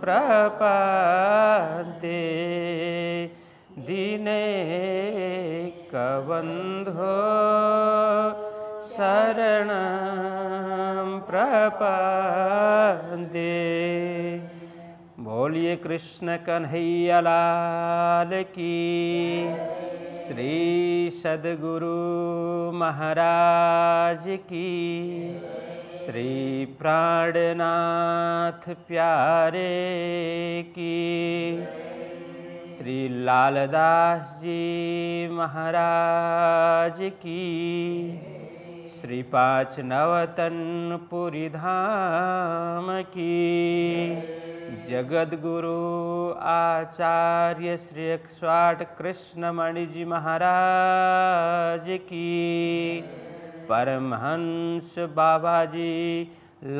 प्रपाते दिने कबंधो शरण प्रपादे बोलिए कृष्ण कन्हैया लाल की श्री सद्गुरु महाराज की श्री प्राणनाथ प्यारे की श्री लालदास जी महाराज की श्री पाँच नवतनपुरी धाम की जगदगुरु आचार्य श्री एक कृष्ण मणिजी महाराज की परमहंस बाबा जी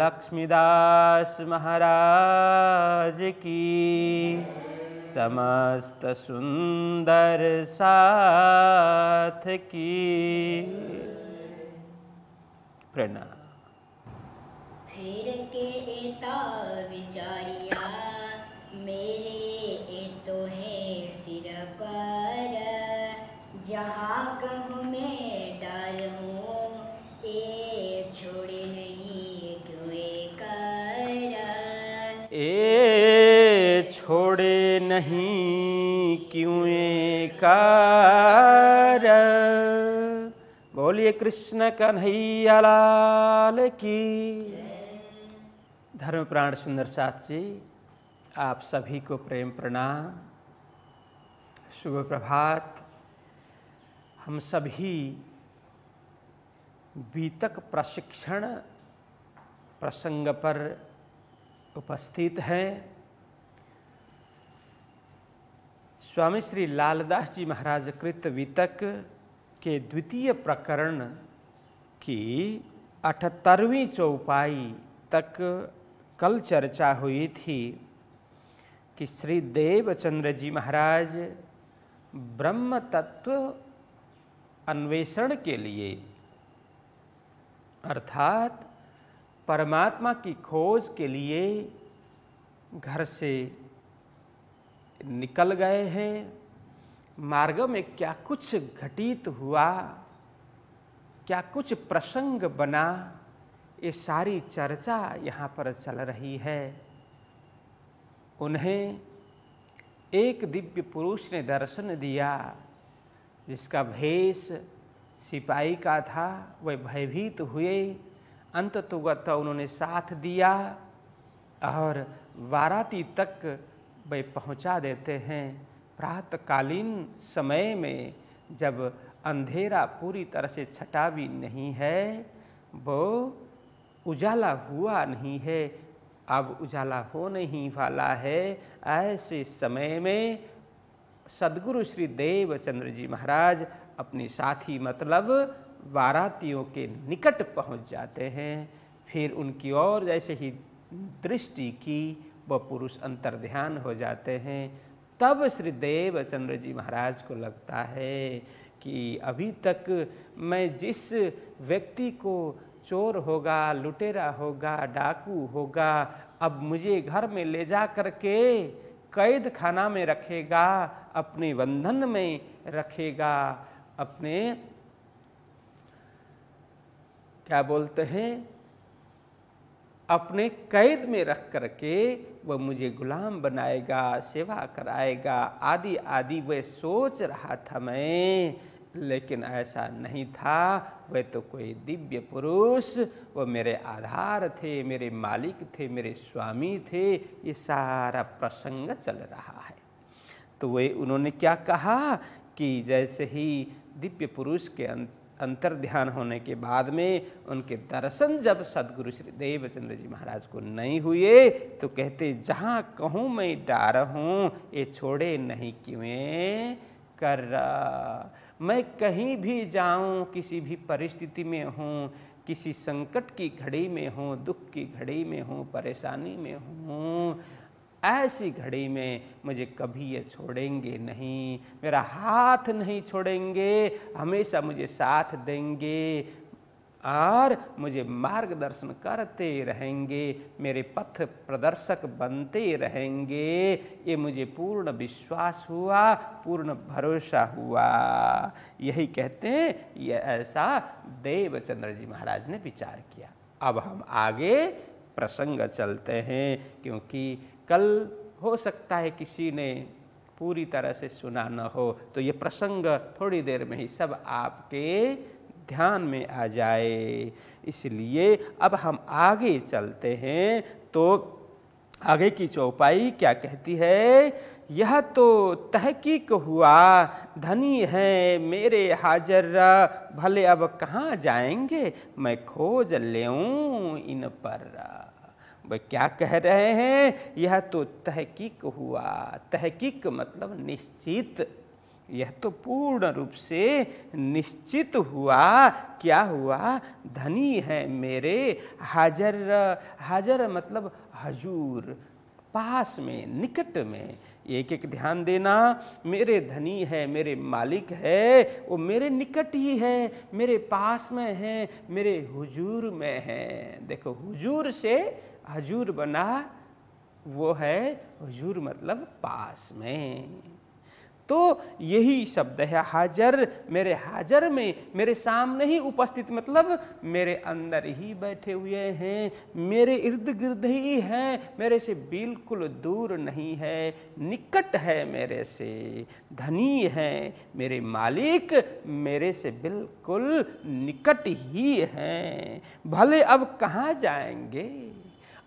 लक्ष्मीदास महाराज की समस्त सुंदर साथ की प्रणाम फिर के एता विचारिया मेरे ए तो है सिर पर जहाँ कहूँ मैं छोड़े नहीं क्यों कार बोलिए कृष्ण कन्हैया लाल की धर्म प्राण सुंदर सात जी आप सभी को प्रेम प्रणाम शुभ प्रभात हम सभी बीतक प्रशिक्षण प्रसंग पर उपस्थित हैं स्वामी श्री लालदास जी महाराज कृत वितक के द्वितीय प्रकरण की अठहत्तरवीं चौपाई तक कल चर्चा हुई थी कि श्री देवचंद्र जी महाराज ब्रह्म तत्व अन्वेषण के लिए अर्थात परमात्मा की खोज के लिए घर से निकल गए हैं मार्ग में क्या कुछ घटित हुआ क्या कुछ प्रसंग बना ये सारी चर्चा यहाँ पर चल रही है उन्हें एक दिव्य पुरुष ने दर्शन दिया जिसका भेष सिपाही का था वह भयभीत हुए अंततुगत उन्होंने साथ दिया और वाराती तक वे पहुंचा देते हैं प्रातकालीन समय में जब अंधेरा पूरी तरह से छटा भी नहीं है वो उजाला हुआ नहीं है अब उजाला हो नहीं वाला है ऐसे समय में सदगुरु श्री देव चंद्र जी महाराज अपने साथी मतलब बारातियों के निकट पहुंच जाते हैं फिर उनकी ओर जैसे ही दृष्टि की वह पुरुष अंतर ध्यान हो जाते हैं तब श्री देव चंद्र जी महाराज को लगता है कि अभी तक मैं जिस व्यक्ति को चोर होगा लुटेरा होगा डाकू होगा अब मुझे घर में ले जा करके कैद खाना में रखेगा अपने बंधन में रखेगा अपने क्या बोलते हैं अपने कैद में रख करके वह मुझे गुलाम बनाएगा सेवा कराएगा आदि आदि वह सोच रहा था मैं लेकिन ऐसा नहीं था वह तो कोई दिव्य पुरुष वह मेरे आधार थे मेरे मालिक थे मेरे स्वामी थे ये सारा प्रसंग चल रहा है तो वे उन्होंने क्या कहा कि जैसे ही दिव्य पुरुष के अंत अंतर ध्यान होने के बाद में उनके दर्शन जब सदगुरु श्री देवचंद्र जी महाराज को नहीं हुए तो कहते जहाँ कहूँ मैं डार हूँ ये छोड़े नहीं क्यों कर रहा मैं कहीं भी जाऊँ किसी भी परिस्थिति में हूँ किसी संकट की घड़ी में हूँ दुख की घड़ी में हूँ परेशानी में हूँ ऐसी घड़ी में मुझे कभी ये छोड़ेंगे नहीं मेरा हाथ नहीं छोड़ेंगे हमेशा मुझे साथ देंगे और मुझे मार्गदर्शन करते रहेंगे मेरे पथ प्रदर्शक बनते रहेंगे ये मुझे पूर्ण विश्वास हुआ पूर्ण भरोसा हुआ यही कहते हैं ये ऐसा देवचंद्र जी महाराज ने विचार किया अब हम आगे प्रसंग चलते हैं क्योंकि कल हो सकता है किसी ने पूरी तरह से सुना न हो तो ये प्रसंग थोड़ी देर में ही सब आपके ध्यान में आ जाए इसलिए अब हम आगे चलते हैं तो आगे की चौपाई क्या कहती है यह तो तहकीक हुआ धनी है मेरे हाजर भले अब कहाँ जाएंगे मैं खोज ले इन पर वह क्या कह रहे हैं यह तो तहकीक हुआ तहकीक मतलब निश्चित यह तो पूर्ण रूप से निश्चित हुआ क्या हुआ धनी है मेरे हाजर हाजर मतलब हजूर पास में निकट में एक एक ध्यान देना मेरे धनी है मेरे मालिक है वो मेरे निकट ही है मेरे पास में है मेरे हुजूर में है देखो हुजूर से हजूर बना वो है हजूर मतलब पास में तो यही शब्द है हाजर मेरे हाजर में मेरे सामने ही उपस्थित मतलब मेरे अंदर ही बैठे हुए हैं मेरे इर्द गिर्द ही हैं मेरे से बिल्कुल दूर नहीं है निकट है मेरे से धनी है मेरे मालिक मेरे से बिल्कुल निकट ही हैं भले अब कहाँ जाएंगे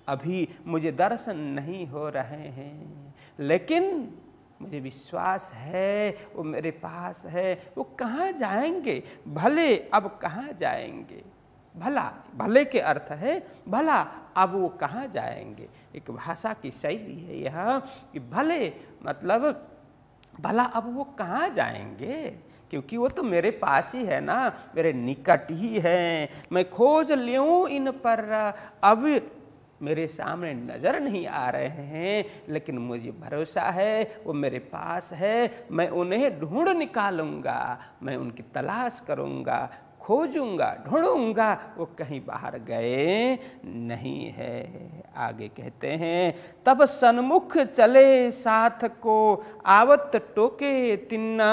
अभी मुझे दर्शन नहीं हो रहे हैं लेकिन मुझे विश्वास है वो मेरे पास है वो कहाँ जाएंगे भले अब कहाँ जाएंगे भला भले के अर्थ है भला अब वो कहाँ जाएंगे एक भाषा की शैली है यह कि भले मतलब भला अब वो कहाँ जाएंगे क्योंकि वो तो मेरे पास ही है ना मेरे निकट ही है मैं खोज लूँ इन पर अब मेरे सामने नज़र नहीं आ रहे हैं लेकिन मुझे भरोसा है वो मेरे पास है मैं उन्हें ढूंढ निकालूंगा मैं उनकी तलाश करूंगा खोजूंगा ढूंढूंगा वो कहीं बाहर गए नहीं है आगे कहते हैं तब सन्मुख चले साथ को आवत टोके तिन्ना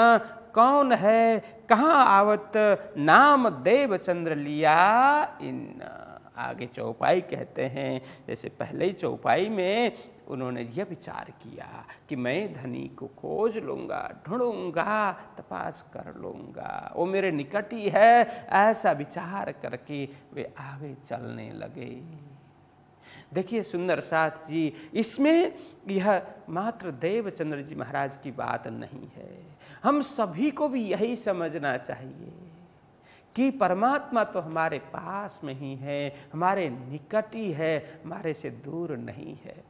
कौन है कहाँ आवत नाम देव चंद्र लिया इन्ना आगे चौपाई कहते हैं जैसे पहले ही चौपाई में उन्होंने यह विचार किया कि मैं धनी को खोज लूँगा ढूंढूंगा तपास कर लूँगा वो मेरे निकट ही है ऐसा विचार करके वे आगे चलने लगे देखिए सुंदर साथ जी इसमें यह मात्र देवचंद्र जी महाराज की बात नहीं है हम सभी को भी यही समझना चाहिए कि परमात्मा तो हमारे पास में ही है हमारे निकट ही है हमारे से दूर नहीं है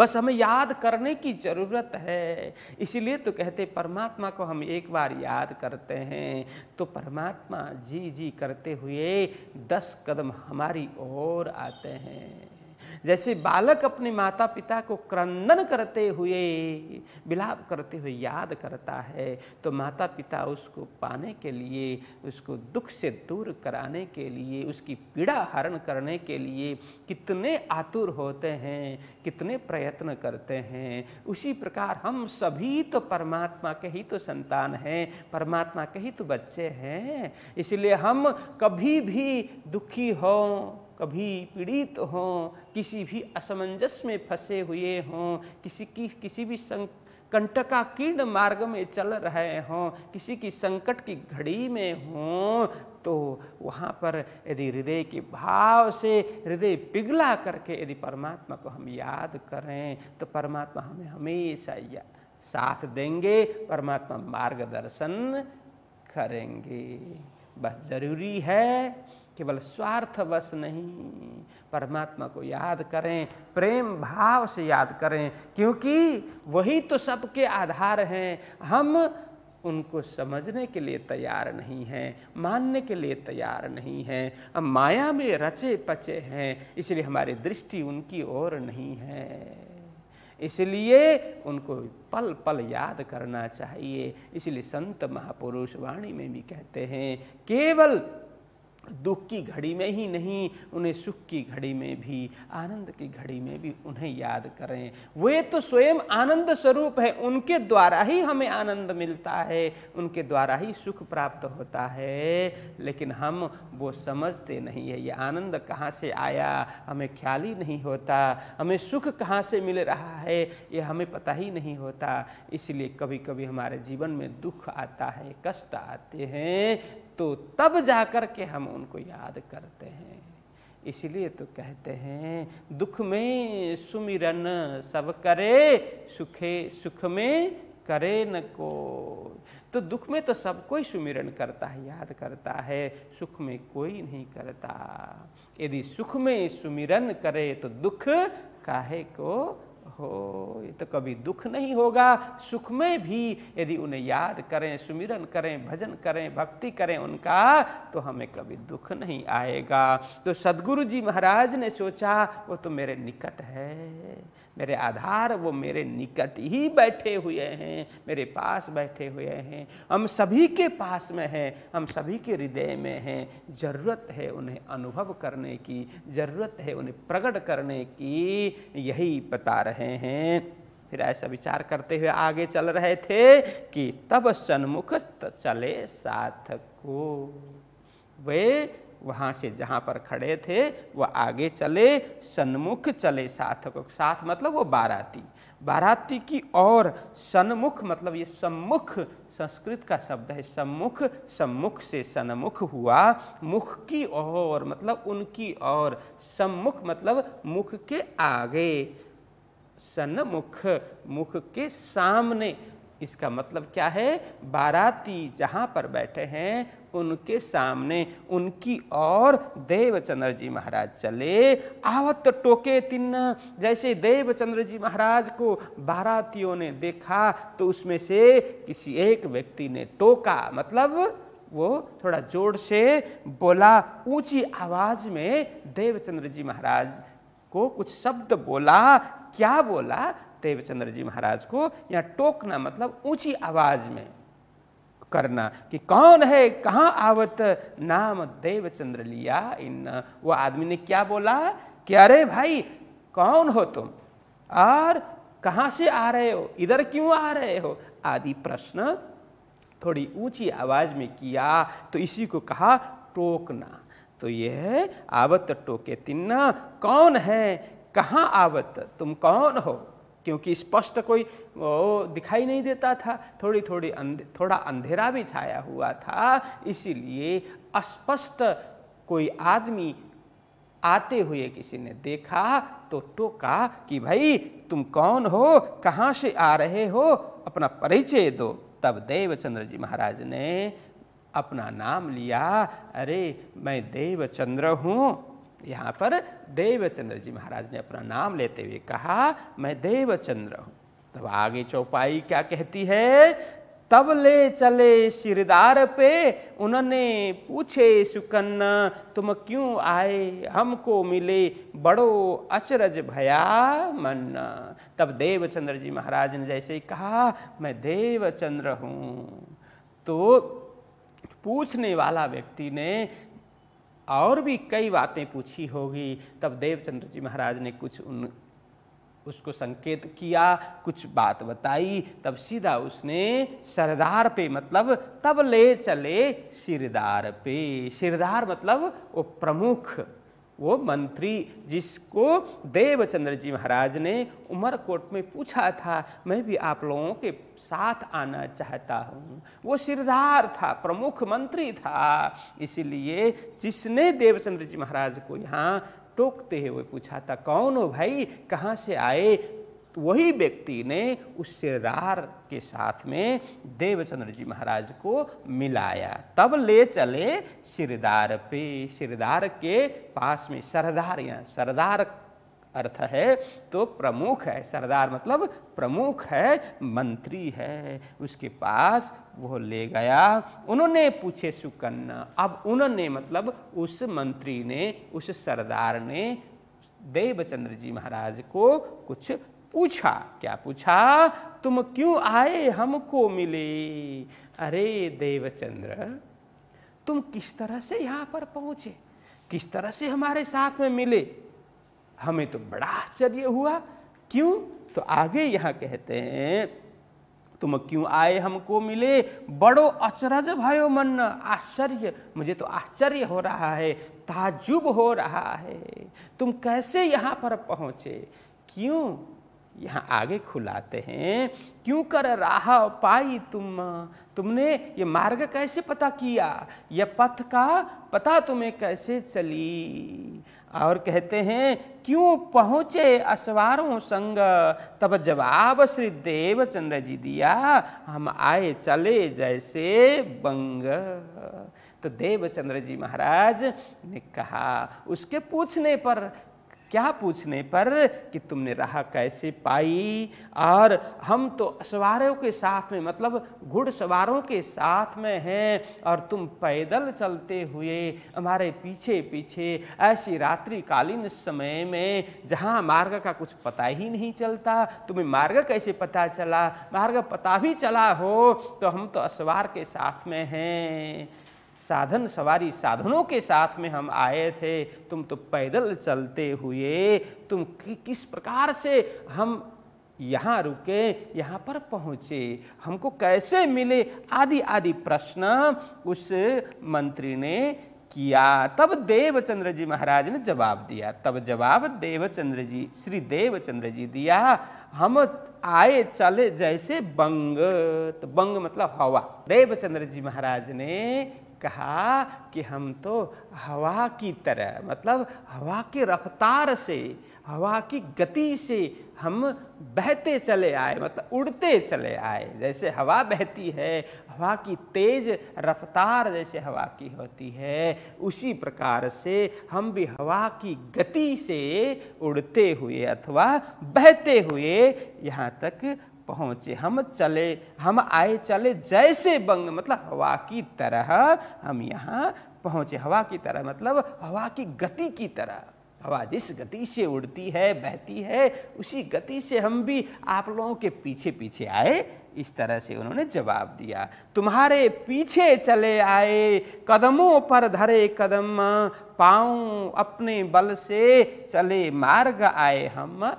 बस हमें याद करने की ज़रूरत है इसीलिए तो कहते परमात्मा को हम एक बार याद करते हैं तो परमात्मा जी जी करते हुए दस कदम हमारी ओर आते हैं जैसे बालक अपने माता पिता को क्रंदन करते हुए बिलाप करते हुए याद करता है तो माता पिता उसको पाने के लिए उसको दुख से दूर कराने के लिए उसकी पीड़ा हरण करने के लिए कितने आतुर होते हैं कितने प्रयत्न करते हैं उसी प्रकार हम सभी तो परमात्मा के ही तो संतान हैं परमात्मा के ही तो बच्चे हैं इसलिए हम कभी भी दुखी हों कभी पीड़ित हों किसी भी असमंजस में फंसे हुए हों किसी की किसी भी संग कंटका कीर्ण मार्ग में चल रहे हों किसी की संकट की घड़ी में हों तो वहाँ पर यदि हृदय के भाव से हृदय पिघला करके यदि परमात्मा को हम याद करें तो परमात्मा हमें हमेशा या साथ देंगे परमात्मा मार्गदर्शन करेंगे बस जरूरी है केवल स्वार्थवश नहीं परमात्मा को याद करें प्रेम भाव से याद करें क्योंकि वही तो सबके आधार हैं हम उनको समझने के लिए तैयार नहीं हैं मानने के लिए तैयार नहीं हैं हम माया में रचे पचे हैं इसलिए हमारी दृष्टि उनकी ओर नहीं है इसलिए उनको पल पल याद करना चाहिए इसलिए संत महापुरुष वाणी में भी कहते हैं केवल दुख की घड़ी में ही नहीं उन्हें सुख की घड़ी में भी आनंद की घड़ी में भी उन्हें याद करें वे तो स्वयं आनंद स्वरूप है उनके द्वारा ही हमें आनंद मिलता है उनके द्वारा ही सुख प्राप्त होता है लेकिन हम वो समझते नहीं है ये आनंद कहाँ से आया हमें ख्याल ही नहीं होता हमें सुख कहाँ से मिल रहा है ये हमें पता ही नहीं होता इसलिए कभी कभी हमारे जीवन में दुख आता है कष्ट आते हैं तो तब जाकर के हम उनको याद करते हैं इसलिए तो कहते हैं दुख में सुमिरन सब करे सुखे सुख में करे न को तो दुख में तो सब कोई सुमिरन करता है याद करता है सुख में कोई नहीं करता यदि सुख में सुमिरन करे तो दुख काहे को देखो ये तो कभी दुख नहीं होगा सुख में भी यदि उन्हें याद करें सुमिरन करें भजन करें भक्ति करें उनका तो हमें कभी दुख नहीं आएगा तो सदगुरु जी महाराज ने सोचा वो तो मेरे निकट है मेरे आधार वो मेरे निकट ही बैठे हुए हैं मेरे पास बैठे हुए हैं हम सभी के पास में हैं हम सभी के हृदय में हैं ज़रूरत है उन्हें अनुभव करने की ज़रूरत है उन्हें प्रकट करने की यही बता रहे हैं फिर ऐसा विचार करते हुए आगे चल रहे थे कि तब सन्मुख चले साथ को वे वहाँ से जहाँ पर खड़े थे वह आगे चले सन्मुख चले साथ को साथ मतलब वो बाराती बाराती की और सन्मुख मतलब ये सम्मुख संस्कृत का शब्द है सम्मुख सम्मुख से सन्मुख हुआ मुख की ओर मतलब उनकी और सम्मुख मतलब मुख के आगे सन्मुख मुख के सामने इसका मतलब क्या है बाराती जहाँ पर बैठे हैं उनके सामने उनकी और देवचंद्र जी महाराज चले आवत टोके तिन्न जैसे देवचंद्र जी महाराज को बारातियों ने देखा तो उसमें से किसी एक व्यक्ति ने टोका मतलब वो थोड़ा जोर से बोला ऊंची आवाज में देवचंद्र जी महाराज को कुछ शब्द बोला क्या बोला देवचंद्र जी महाराज को यहाँ टोकना मतलब ऊंची आवाज में करना कि कौन है कहाँ आवत नाम देवचंद्र लिया इन वो आदमी ने क्या बोला कि अरे भाई कौन हो तुम और कहाँ से आ रहे हो इधर क्यों आ रहे हो आदि प्रश्न थोड़ी ऊंची आवाज में किया तो इसी को कहा टोकना तो यह आवत टोके तिन्ना कौन है कहाँ आवत तुम कौन हो क्योंकि स्पष्ट कोई वो दिखाई नहीं देता था थोड़ी थोड़ी अंधे, थोड़ा अंधेरा भी छाया हुआ था इसीलिए अस्पष्ट कोई आदमी आते हुए किसी ने देखा तो टोका कि भाई तुम कौन हो कहाँ से आ रहे हो अपना परिचय दो तब देवचंद्र जी महाराज ने अपना नाम लिया अरे मैं देवचंद्र हूँ यहाँ पर देवचंद्र जी महाराज ने अपना नाम लेते हुए कहा मैं देवचंद्र हूँ तब आगे चौपाई क्या कहती है तब ले चले सिरदार पे उन्होंने पूछे सुकन्या तुम क्यों आए हमको मिले बड़ो अचरज भया मन तब देवचंद्र जी महाराज ने जैसे ही कहा मैं देवचंद्र हूँ तो पूछने वाला व्यक्ति ने और भी कई बातें पूछी होगी तब देवचंद्र जी महाराज ने कुछ उन उसको संकेत किया कुछ बात बताई तब सीधा उसने सरदार पे मतलब तब ले चले सिरदार पे सिरदार मतलब वो प्रमुख वो मंत्री जिसको देवचंद्र जी महाराज ने उमरकोट में पूछा था मैं भी आप लोगों के साथ आना चाहता हूँ वो सिरदार था प्रमुख मंत्री था इसलिए जिसने देवचंद्र जी महाराज को यहाँ टोकते हुए पूछा था कौन हो भाई कहाँ से आए वही व्यक्ति ने उस सिरदार के साथ में देवचंद्र जी महाराज को मिलाया तब ले चले सिरदार पे सिरदार के पास में सरदार यहाँ सरदार अर्थ है तो प्रमुख है सरदार मतलब प्रमुख है मंत्री है उसके पास वो ले गया उन्होंने पूछे सुकन्या अब उन्होंने मतलब उस मंत्री ने उस सरदार ने देवचंद्र जी महाराज को कुछ पूछा क्या पूछा तुम क्यों आए हमको मिले अरे देवचंद्र तुम किस तरह से यहाँ पर पहुँचे किस तरह से हमारे साथ में मिले हमें तो बड़ा आश्चर्य हुआ क्यों तो आगे यहाँ कहते हैं तुम क्यों आए हमको मिले बड़ो अचरज भयो मन आश्चर्य मुझे तो आश्चर्य हो रहा है ताजुब हो रहा है तुम कैसे यहाँ पर पहुँचे क्यों यहाँ आगे खुलाते हैं क्यों कर राह पाई तुम तुमने ये मार्ग कैसे पता किया यह पथ का पता तुम्हें कैसे चली और कहते हैं क्यों पहुँचे असवारों संग तब जवाब श्री देव चंद्र जी दिया हम आए चले जैसे बंग तो देवचंद्र जी महाराज ने कहा उसके पूछने पर क्या पूछने पर कि तुमने राह कैसे पाई और हम तो सवारों के साथ में मतलब घुड़सवारों के साथ में हैं और तुम पैदल चलते हुए हमारे पीछे पीछे ऐसी रात्रि कालीन समय में जहाँ मार्ग का कुछ पता ही नहीं चलता तुम्हें मार्ग कैसे पता चला मार्ग पता भी चला हो तो हम तो असवार के साथ में हैं साधन सवारी साधनों के साथ में हम आए थे तुम तो पैदल चलते हुए तुम कि, किस प्रकार से हम यहाँ रुके यहाँ पर पहुँचे हमको कैसे मिले आदि आदि प्रश्न उस मंत्री ने किया तब देवचंद्र जी महाराज ने जवाब दिया तब जवाब देवचंद्र जी श्री देवचंद्र जी दिया हम आए चले जैसे बंग तो बंग मतलब हवा देवचंद्र जी महाराज ने कहा कि हम तो हवा की तरह मतलब हवा की रफ्तार से हवा की गति से हम बहते चले आए मतलब उड़ते चले आए जैसे हवा बहती है हवा की तेज रफ्तार जैसे हवा की होती है उसी प्रकार से हम भी हवा की गति से उड़ते हुए अथवा बहते हुए यहाँ तक पहुंचे हम चले हम आए चले जैसे बंग मतलब हवा की तरह हम यहाँ पहुँचे हवा की तरह मतलब हवा की गति की तरह हवा जिस गति से उड़ती है बहती है उसी गति से हम भी आप लोगों के पीछे पीछे आए इस तरह से उन्होंने जवाब दिया तुम्हारे पीछे चले आए कदमों पर धरे कदम पाऊँ अपने बल से चले मार्ग आए हम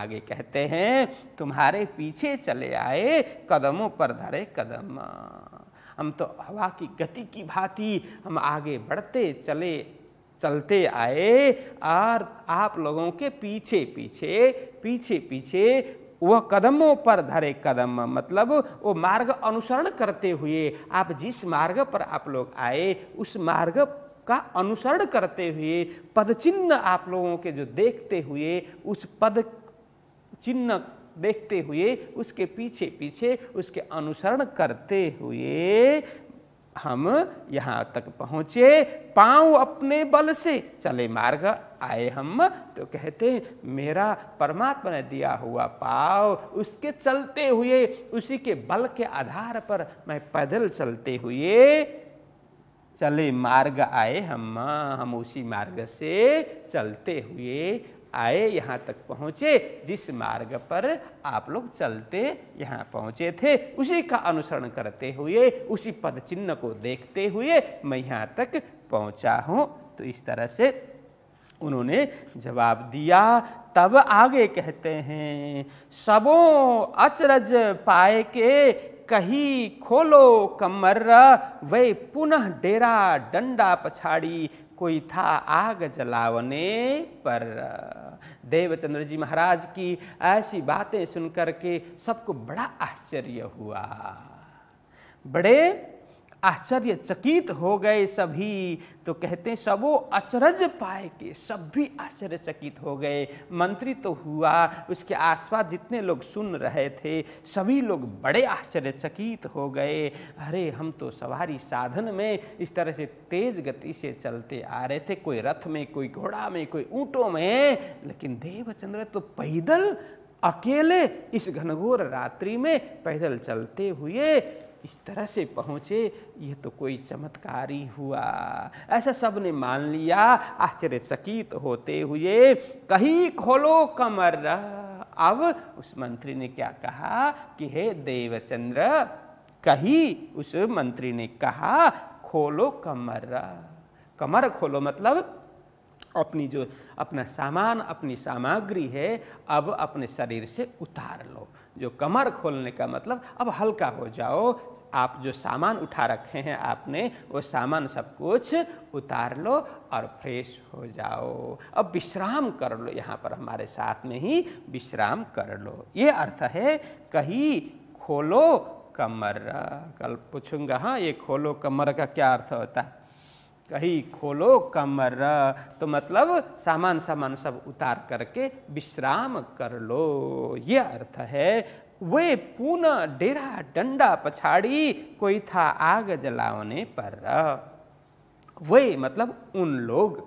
आगे कहते हैं तुम्हारे पीछे चले आए कदमों पर धरे कदम हम तो हवा की गति की भांति हम आगे बढ़ते चले चलते आए और आप लोगों के पीछे पीछे पीछे पीछे वह कदमों पर धरे कदम मतलब वो मार्ग अनुसरण करते हुए आप जिस मार्ग पर आप लोग आए उस मार्ग का अनुसरण करते हुए पदचिन्ह आप लोगों के जो देखते हुए उस पद चिन्ह देखते हुए उसके पीछे पीछे उसके अनुसरण करते हुए हम यहाँ तक पहुँचे पांव अपने बल से चले मार्ग आए हम तो कहते हैं मेरा परमात्मा ने दिया हुआ पाव उसके चलते हुए उसी के बल के आधार पर मैं पैदल चलते हुए चले मार्ग आए हम हम उसी मार्ग से चलते हुए आए यहाँ तक पहुँचे जिस मार्ग पर आप लोग चलते यहाँ पहुँचे थे उसी का अनुसरण करते हुए उसी पद चिन्ह को देखते हुए मैं यहाँ तक पहुँचा हूँ तो इस तरह से उन्होंने जवाब दिया तब आगे कहते हैं सबों अचरज पाए के कही खोलो कमर वे पुनः डेरा डंडा पछाड़ी कोई था आग जलावने पर देवचंद्र जी महाराज की ऐसी बातें सुनकर के सबको बड़ा आश्चर्य हुआ बड़े आश्चर्यचकित हो गए सभी तो कहते हैं सबो अचरज पाए के सब भी आश्चर्यचकित हो गए मंत्री तो हुआ उसके आसपास जितने लोग सुन रहे थे सभी लोग बड़े आश्चर्यचकित हो गए अरे हम तो सवारी साधन में इस तरह से तेज गति से चलते आ रहे थे कोई रथ में कोई घोड़ा में कोई ऊँटों में लेकिन देवचंद्र तो पैदल अकेले इस घनघोर रात्रि में पैदल चलते हुए इस तरह से पहुंचे यह तो कोई चमत्कारी हुआ ऐसा सब ने मान लिया आश्चर्यचकित होते हुए कहीं खोलो कमर अब उस मंत्री ने क्या कहा कि हे देवचंद्र कही उस मंत्री ने कहा खोलो कमर कमर खोलो मतलब अपनी जो अपना सामान अपनी सामग्री है अब अपने शरीर से उतार लो जो कमर खोलने का मतलब अब हल्का हो जाओ आप जो सामान उठा रखे हैं आपने वो सामान सब कुछ उतार लो और फ्रेश हो जाओ अब विश्राम कर लो यहाँ पर हमारे साथ में ही विश्राम कर लो ये अर्थ है कहीं खोलो कमर कल पूछूंगा हाँ ये खोलो कमर का क्या अर्थ होता है कही खोलो कमर तो मतलब सामान सामान सब उतार करके विश्राम कर लो ये अर्थ है वे पुनः डेरा डंडा पछाड़ी कोई था आग जलाने पर वे मतलब उन लोग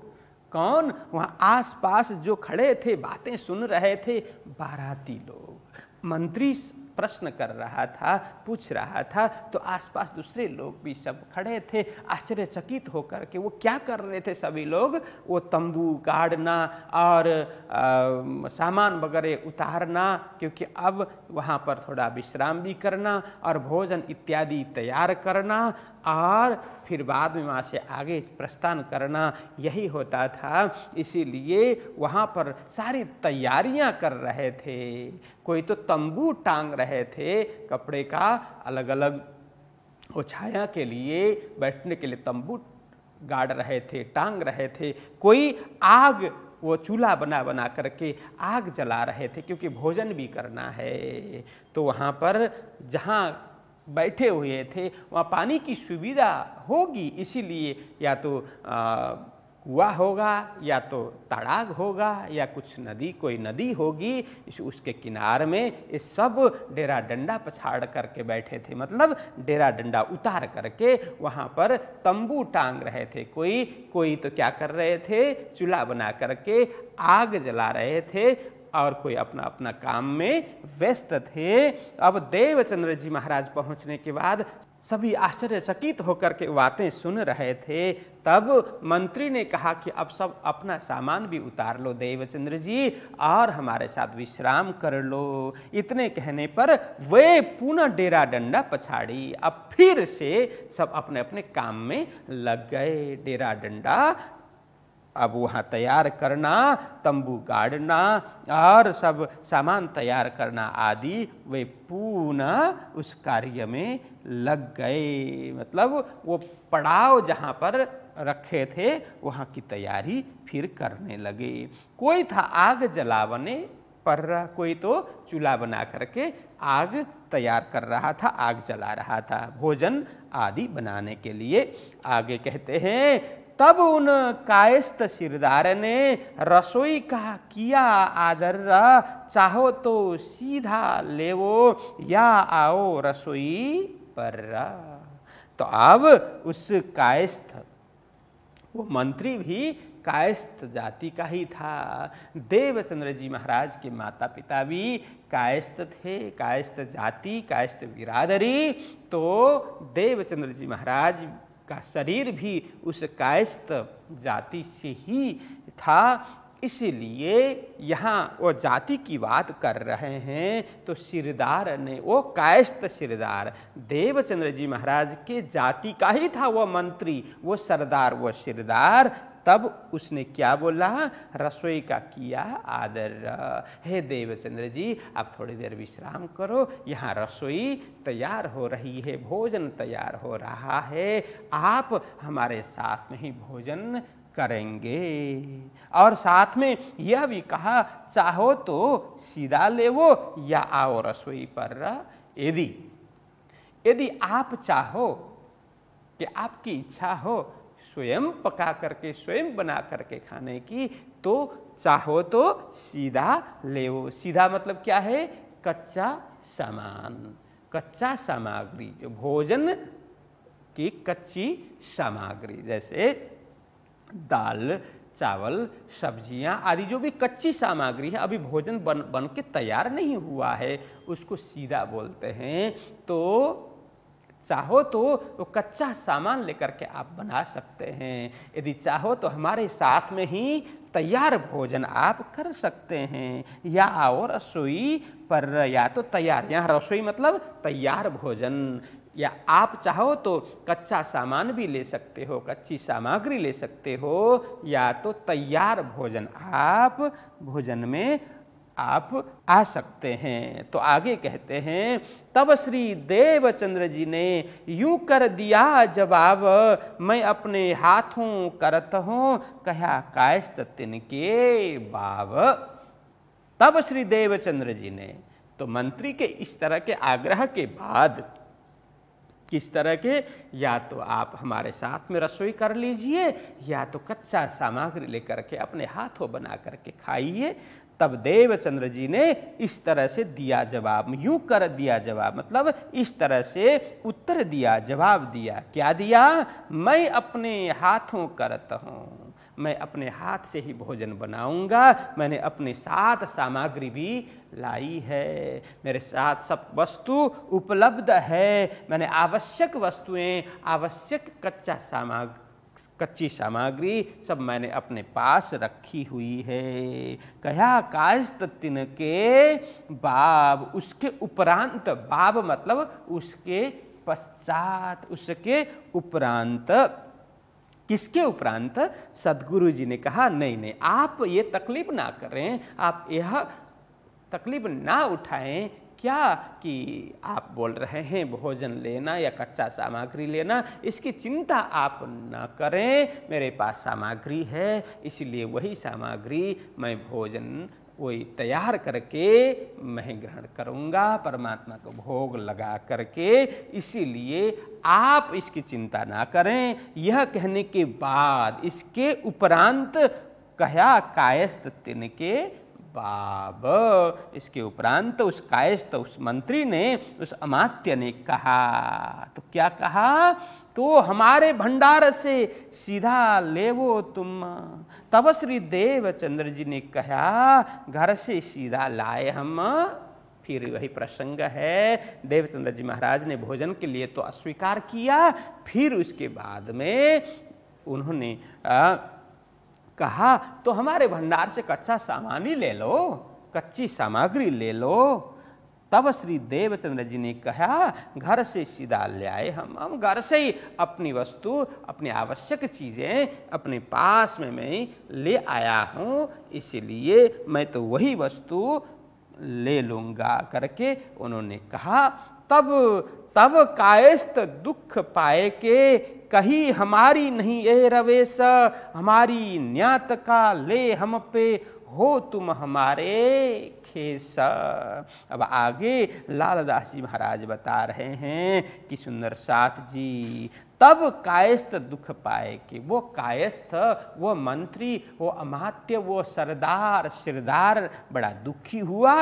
कौन वहाँ आसपास जो खड़े थे बातें सुन रहे थे बाराती लोग मंत्री प्रश्न कर रहा था पूछ रहा था तो आसपास दूसरे लोग भी सब खड़े थे आश्चर्यचकित होकर के वो क्या कर रहे थे सभी लोग वो तंबू गाड़ना और आ, सामान वगैरह उतारना क्योंकि अब वहाँ पर थोड़ा विश्राम भी करना और भोजन इत्यादि तैयार करना और फिर बाद में वहाँ से आगे प्रस्थान करना यही होता था इसीलिए वहाँ पर सारी तैयारियाँ कर रहे थे कोई तो तंबू टांग रहे थे कपड़े का अलग अलग ओछाया के लिए बैठने के लिए तंबू गाड़ रहे थे टांग रहे थे कोई आग वो चूल्हा बना बना करके आग जला रहे थे क्योंकि भोजन भी करना है तो वहाँ पर जहाँ बैठे हुए थे वहाँ पानी की सुविधा होगी इसीलिए या तो कुआ होगा या तो तड़ाग होगा या कुछ नदी कोई नदी होगी इस उसके किनार में ये सब डेरा डंडा पछाड़ करके बैठे थे मतलब डेरा डंडा उतार करके वहाँ पर तंबू टांग रहे थे कोई कोई तो क्या कर रहे थे चूल्हा बना करके आग जला रहे थे और कोई अपना अपना काम में व्यस्त थे अब देवचंद्र जी महाराज पहुंचने के बाद सभी आश्चर्यचकित होकर के बातें सुन रहे थे तब मंत्री ने कहा कि अब सब अपना सामान भी उतार लो देवचंद्र जी और हमारे साथ विश्राम कर लो इतने कहने पर वे पुनः डेरा डंडा पछाड़ी अब फिर से सब अपने अपने काम में लग गए डेरा डंडा अब वहाँ तैयार करना तंबू गाड़ना और सब सामान तैयार करना आदि वे पूर्ण उस कार्य में लग गए मतलब वो पड़ाव जहाँ पर रखे थे वहाँ की तैयारी फिर करने लगे कोई था आग जलावने पर रहा कोई तो चूल्हा बना करके आग तैयार कर रहा था आग जला रहा था भोजन आदि बनाने के लिए आगे कहते हैं तब उन कायस्थ सिरदार ने रसोई का किया आदर चाहो तो सीधा लेवो या आओ रसोई पर तो अब उस कायस्थ वो मंत्री भी कायस्थ जाति का ही था देवचंद्र जी महाराज के माता पिता भी कायस्थ थे कायस्थ जाति कायस्थ बिरादरी तो देवचंद्र जी महाराज का शरीर भी उस कायस्थ जाति से ही था इसलिए यहाँ वो जाति की बात कर रहे हैं तो सिरदार ने वो कायस्थ सिरदार देवचंद्र जी महाराज के जाति का ही था वह मंत्री वो सरदार वो सिरदार तब उसने क्या बोला रसोई का किया आदर हे देवचंद्र जी आप थोड़ी देर विश्राम करो यहाँ रसोई तैयार हो रही है भोजन तैयार हो रहा है आप हमारे साथ में ही भोजन करेंगे और साथ में यह भी कहा चाहो तो सीधा वो या आओ रसोई पर यदि यदि आप चाहो कि आपकी इच्छा हो स्वयं पका करके स्वयं बना करके खाने की तो चाहो तो सीधा ले सीधा मतलब क्या है कच्चा सामान कच्चा सामग्री जो भोजन की कच्ची सामग्री जैसे दाल चावल सब्जियां आदि जो भी कच्ची सामग्री है अभी भोजन बन बन के तैयार नहीं हुआ है उसको सीधा बोलते हैं तो चाहो तो तो कच्चा सामान लेकर के आप बना सकते हैं यदि चाहो तो हमारे साथ में ही तैयार भोजन आप कर सकते हैं या और रसोई पर या तो तैयार यहाँ रसोई मतलब तैयार भोजन या आप चाहो तो कच्चा सामान भी ले सकते हो कच्ची सामग्री ले सकते हो या तो तैयार भोजन आप भोजन में आप आ सकते हैं तो आगे कहते हैं तब श्री देवचंद्र जी ने यूं कर दिया जवाब मैं अपने हाथों करत हूं कहा कायस्त के बाब तब श्री देवचंद्र जी ने तो मंत्री के इस तरह के आग्रह के बाद किस तरह के या तो आप हमारे साथ में रसोई कर लीजिए या तो कच्चा सामग्री लेकर के अपने हाथों बना करके खाइए तब देवचंद्र जी ने इस तरह से दिया जवाब यूं कर दिया जवाब मतलब इस तरह से उत्तर दिया जवाब दिया क्या दिया मैं अपने हाथों करता हूँ मैं अपने हाथ से ही भोजन बनाऊंगा मैंने अपने साथ सामग्री भी लाई है मेरे साथ सब वस्तु उपलब्ध है मैंने आवश्यक वस्तुएं आवश्यक कच्चा सामग्री कच्ची सामग्री सब मैंने अपने पास रखी हुई है कया काज तत्न के बाब उसके उपरांत बाब मतलब उसके पश्चात उसके उपरांत किसके उपरांत सदगुरु जी ने कहा नहीं नहीं आप ये तकलीफ ना करें आप यह तकलीफ ना उठाएं क्या कि आप बोल रहे हैं भोजन लेना या कच्चा सामग्री लेना इसकी चिंता आप न करें मेरे पास सामग्री है इसलिए वही सामग्री मैं भोजन वही तैयार करके मैं ग्रहण करूँगा परमात्मा को भोग लगा करके इसीलिए आप इसकी चिंता ना करें यह कहने के बाद इसके उपरांत कहा कायस्त तिन के बाब इसके उपरांत उस कायस्थ उस मंत्री ने उस अमात्य ने कहा तो क्या कहा तो हमारे भंडार से सीधा वो तुम तब श्री देव चंद्र जी ने कहा घर से सीधा लाए हम फिर वही प्रसंग है देवचंद्र जी महाराज ने भोजन के लिए तो अस्वीकार किया फिर उसके बाद में उन्होंने आ, कहा तो हमारे भंडार से कच्चा सामान ही ले लो कच्ची सामग्री ले लो तब श्री देवचंद्र जी ने कहा घर से सीधा ले आए हम हम घर से ही अपनी वस्तु अपनी आवश्यक चीज़ें अपने पास में मैं ले आया हूँ इसलिए मैं तो वही वस्तु ले लूँगा करके उन्होंने कहा तब तब कायस्त दुख पाए के कही हमारी नहीं ए रवेश हमारी न्यात का ले हम पे हो तुम हमारे खेस अब आगे लालदास जी महाराज बता रहे हैं कि सुंदर साथ जी तब कायस्थ दुख पाए कि वो कायस्थ वो मंत्री वो अमात्य वो सरदार सिरदार बड़ा दुखी हुआ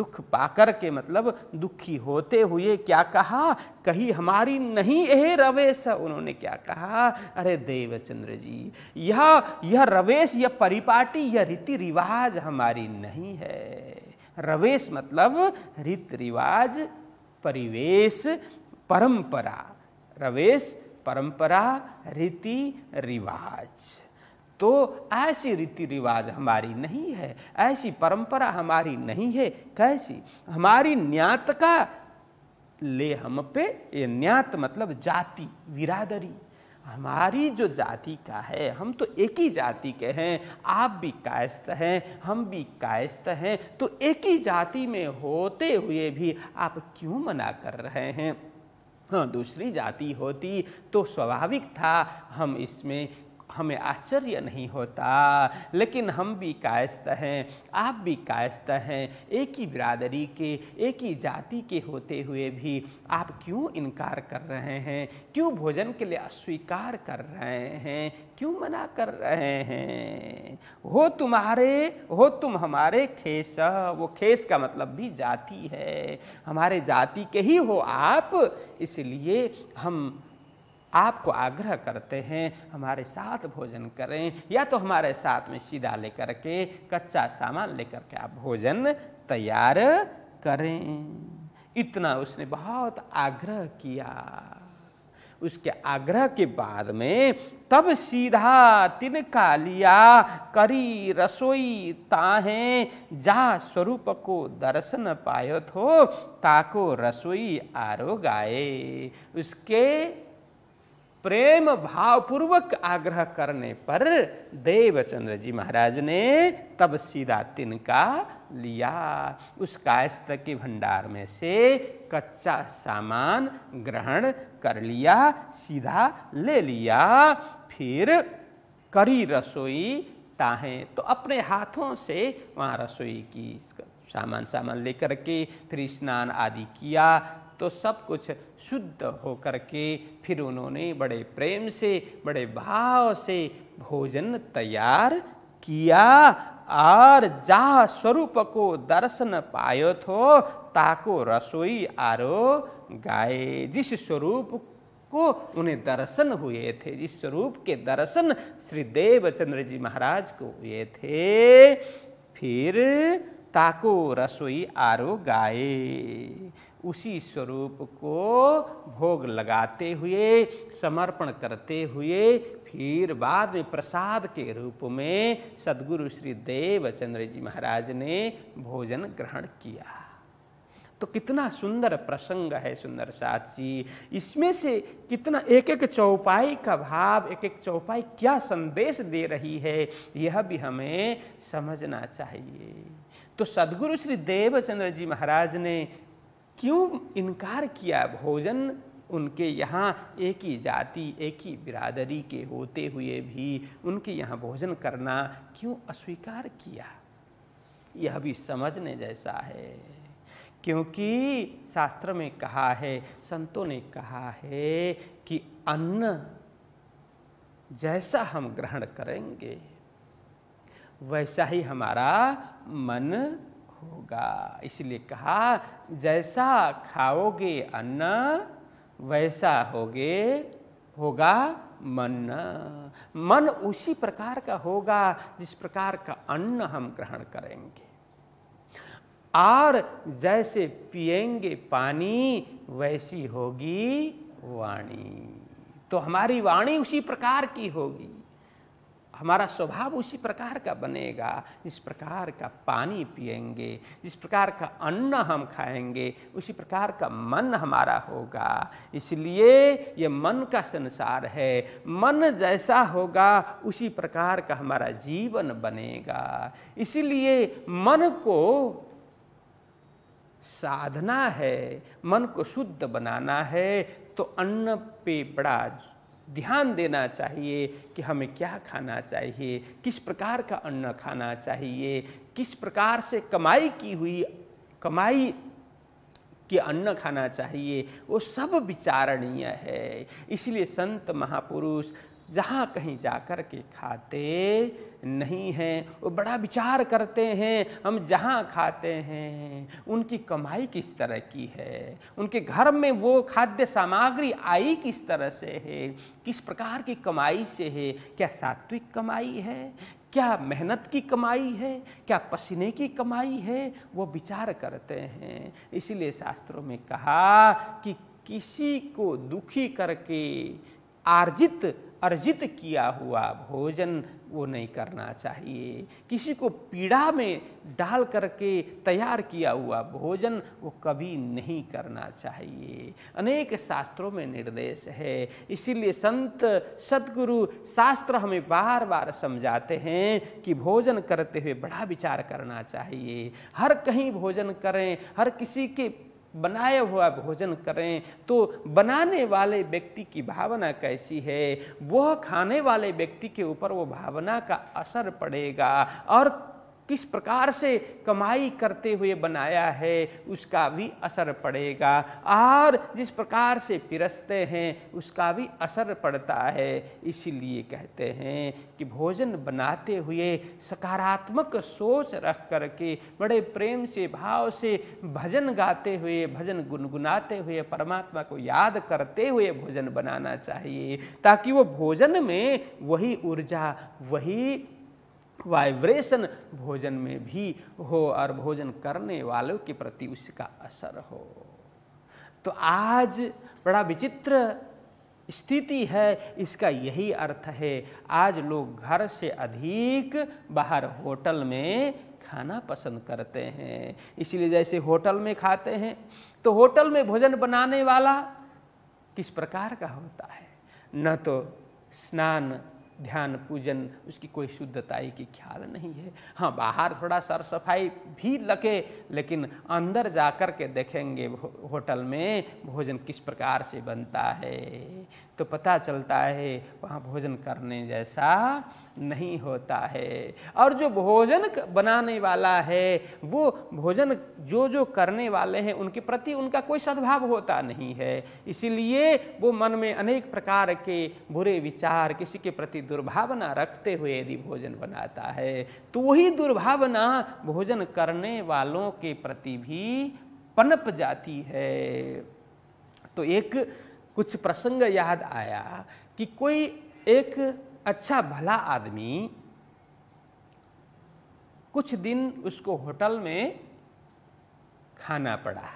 दुख पाकर के मतलब दुखी होते हुए क्या कहा कही हमारी नहीं यह रवेश उन्होंने क्या कहा अरे देवचंद्र जी यह यह रवेश यह परिपाटी यह रीति रिवाज हमारी नहीं है रवेश मतलब रीति रिवाज परिवेश परंपरा रवेश परंपरा रीति रिवाज तो ऐसी रीति रिवाज हमारी नहीं है ऐसी परंपरा हमारी नहीं है कैसी हमारी न्यात का ले हम पे ये न्यात मतलब जाति विरादरी हमारी जो जाति का है हम तो एक ही जाति के हैं आप भी कायस्थ हैं हम भी कायस्थ हैं तो एक ही जाति में होते हुए भी आप क्यों मना कर रहे हैं हाँ दूसरी जाति होती तो स्वाभाविक था हम इसमें हमें आश्चर्य नहीं होता लेकिन हम भी कायस्थ हैं आप भी कायस्थ हैं एक ही बिरादरी के एक ही जाति के होते हुए भी आप क्यों इनकार कर रहे हैं क्यों भोजन के लिए अस्वीकार कर रहे हैं क्यों मना कर रहे हैं हो तुम्हारे हो तुम हमारे खेस वो खेस का मतलब भी जाति है हमारे जाति के ही हो आप इसलिए हम आपको आग्रह करते हैं हमारे साथ भोजन करें या तो हमारे साथ में सीधा लेकर के कच्चा सामान लेकर के आप भोजन तैयार करें इतना उसने बहुत आग्रह किया उसके आग्रह के बाद में तब सीधा तिनका लिया करी रसोई ताहे जा स्वरूप को दर्शन पायो थो ताको रसोई आरोग आए उसके प्रेम भावपूर्वक आग्रह करने पर देवचंद्र जी महाराज ने तब सीधा तिनका लिया उस कायस्थ के भंडार में से कच्चा सामान ग्रहण कर लिया सीधा ले लिया फिर करी रसोई ताहें तो अपने हाथों से वहाँ रसोई की सामान सामान लेकर के फिर स्नान आदि किया तो सब कुछ शुद्ध होकर के फिर उन्होंने बड़े प्रेम से बड़े भाव से भोजन तैयार किया और जा स्वरूप को दर्शन पायो थो ताको रसोई आरो गाए जिस स्वरूप को उन्हें दर्शन हुए थे जिस स्वरूप के दर्शन श्री देवचंद्र जी महाराज को हुए थे फिर ताको रसोई आरो गाए उसी स्वरूप को भोग लगाते हुए समर्पण करते हुए फिर बाद में प्रसाद के रूप में सदगुरु श्री देवचंद्र जी महाराज ने भोजन ग्रहण किया तो कितना सुंदर प्रसंग है सुंदर साथ जी इसमें से कितना एक एक चौपाई का भाव एक एक चौपाई क्या संदेश दे रही है यह भी हमें समझना चाहिए तो सदगुरु श्री देवचंद्र जी महाराज ने क्यों इनकार किया भोजन उनके यहाँ एक ही जाति एक ही बिरादरी के होते हुए भी उनके यहाँ भोजन करना क्यों अस्वीकार किया यह भी समझने जैसा है क्योंकि शास्त्र में कहा है संतों ने कहा है कि अन्न जैसा हम ग्रहण करेंगे वैसा ही हमारा मन होगा इसलिए कहा जैसा खाओगे अन्न वैसा होगे होगा मन मन उसी प्रकार का होगा जिस प्रकार का अन्न हम ग्रहण करेंगे और जैसे पिएंगे पानी वैसी होगी वाणी तो हमारी वाणी उसी प्रकार की होगी हमारा स्वभाव उसी प्रकार का बनेगा जिस प्रकार का पानी पिएंगे जिस प्रकार का अन्न हम खाएंगे उसी प्रकार का मन हमारा होगा इसलिए ये मन का संसार है मन जैसा होगा उसी प्रकार का हमारा जीवन बनेगा इसलिए मन को साधना है मन को शुद्ध बनाना है तो अन्न पे बड़ा ध्यान देना चाहिए कि हमें क्या खाना चाहिए किस प्रकार का अन्न खाना चाहिए किस प्रकार से कमाई की हुई कमाई के अन्न खाना चाहिए वो सब विचारणीय है इसलिए संत महापुरुष जहाँ कहीं जाकर के खाते नहीं हैं वो बड़ा विचार करते हैं हम जहाँ खाते हैं उनकी कमाई किस तरह की है उनके घर में वो खाद्य सामग्री आई किस तरह से है किस प्रकार की कमाई से है क्या सात्विक कमाई है क्या मेहनत की कमाई है क्या पसीने की कमाई है वो विचार करते हैं इसीलिए शास्त्रों में कहा कि किसी को दुखी करके आर्जित अर्जित किया हुआ भोजन वो नहीं करना चाहिए किसी को पीड़ा में डाल करके तैयार किया हुआ भोजन वो कभी नहीं करना चाहिए अनेक शास्त्रों में निर्देश है इसीलिए संत सदगुरु शास्त्र हमें बार बार समझाते हैं कि भोजन करते हुए बड़ा विचार करना चाहिए हर कहीं भोजन करें हर किसी के बनाया हुआ भोजन करें तो बनाने वाले व्यक्ति की भावना कैसी है वह खाने वाले व्यक्ति के ऊपर वो भावना का असर पड़ेगा और किस प्रकार से कमाई करते हुए बनाया है उसका भी असर पड़ेगा और जिस प्रकार से पिरसते हैं उसका भी असर पड़ता है इसीलिए कहते हैं कि भोजन बनाते हुए सकारात्मक सोच रख कर के बड़े प्रेम से भाव से भजन गाते हुए भजन गुनगुनाते हुए परमात्मा को याद करते हुए भोजन बनाना चाहिए ताकि वो भोजन में वही ऊर्जा वही वाइब्रेशन भोजन में भी हो और भोजन करने वालों के प्रति उसका असर हो तो आज बड़ा विचित्र स्थिति है इसका यही अर्थ है आज लोग घर से अधिक बाहर होटल में खाना पसंद करते हैं इसीलिए जैसे होटल में खाते हैं तो होटल में भोजन बनाने वाला किस प्रकार का होता है न तो स्नान ध्यान पूजन उसकी कोई शुद्धताई की ख्याल नहीं है हाँ बाहर थोड़ा सर सफाई भी लगे लेकिन अंदर जाकर के देखेंगे होटल में भोजन किस प्रकार से बनता है तो पता चलता है वहाँ भोजन करने जैसा नहीं होता है और जो भोजन बनाने वाला है वो भोजन जो जो करने वाले हैं उनके प्रति उनका कोई सद्भाव होता नहीं है इसीलिए वो मन में अनेक प्रकार के बुरे विचार किसी के प्रति दुर्भावना रखते हुए यदि भोजन बनाता है तो वही दुर्भावना भोजन करने वालों के प्रति भी पनप जाती है तो एक कुछ प्रसंग याद आया कि कोई एक अच्छा भला आदमी कुछ दिन उसको होटल में खाना पड़ा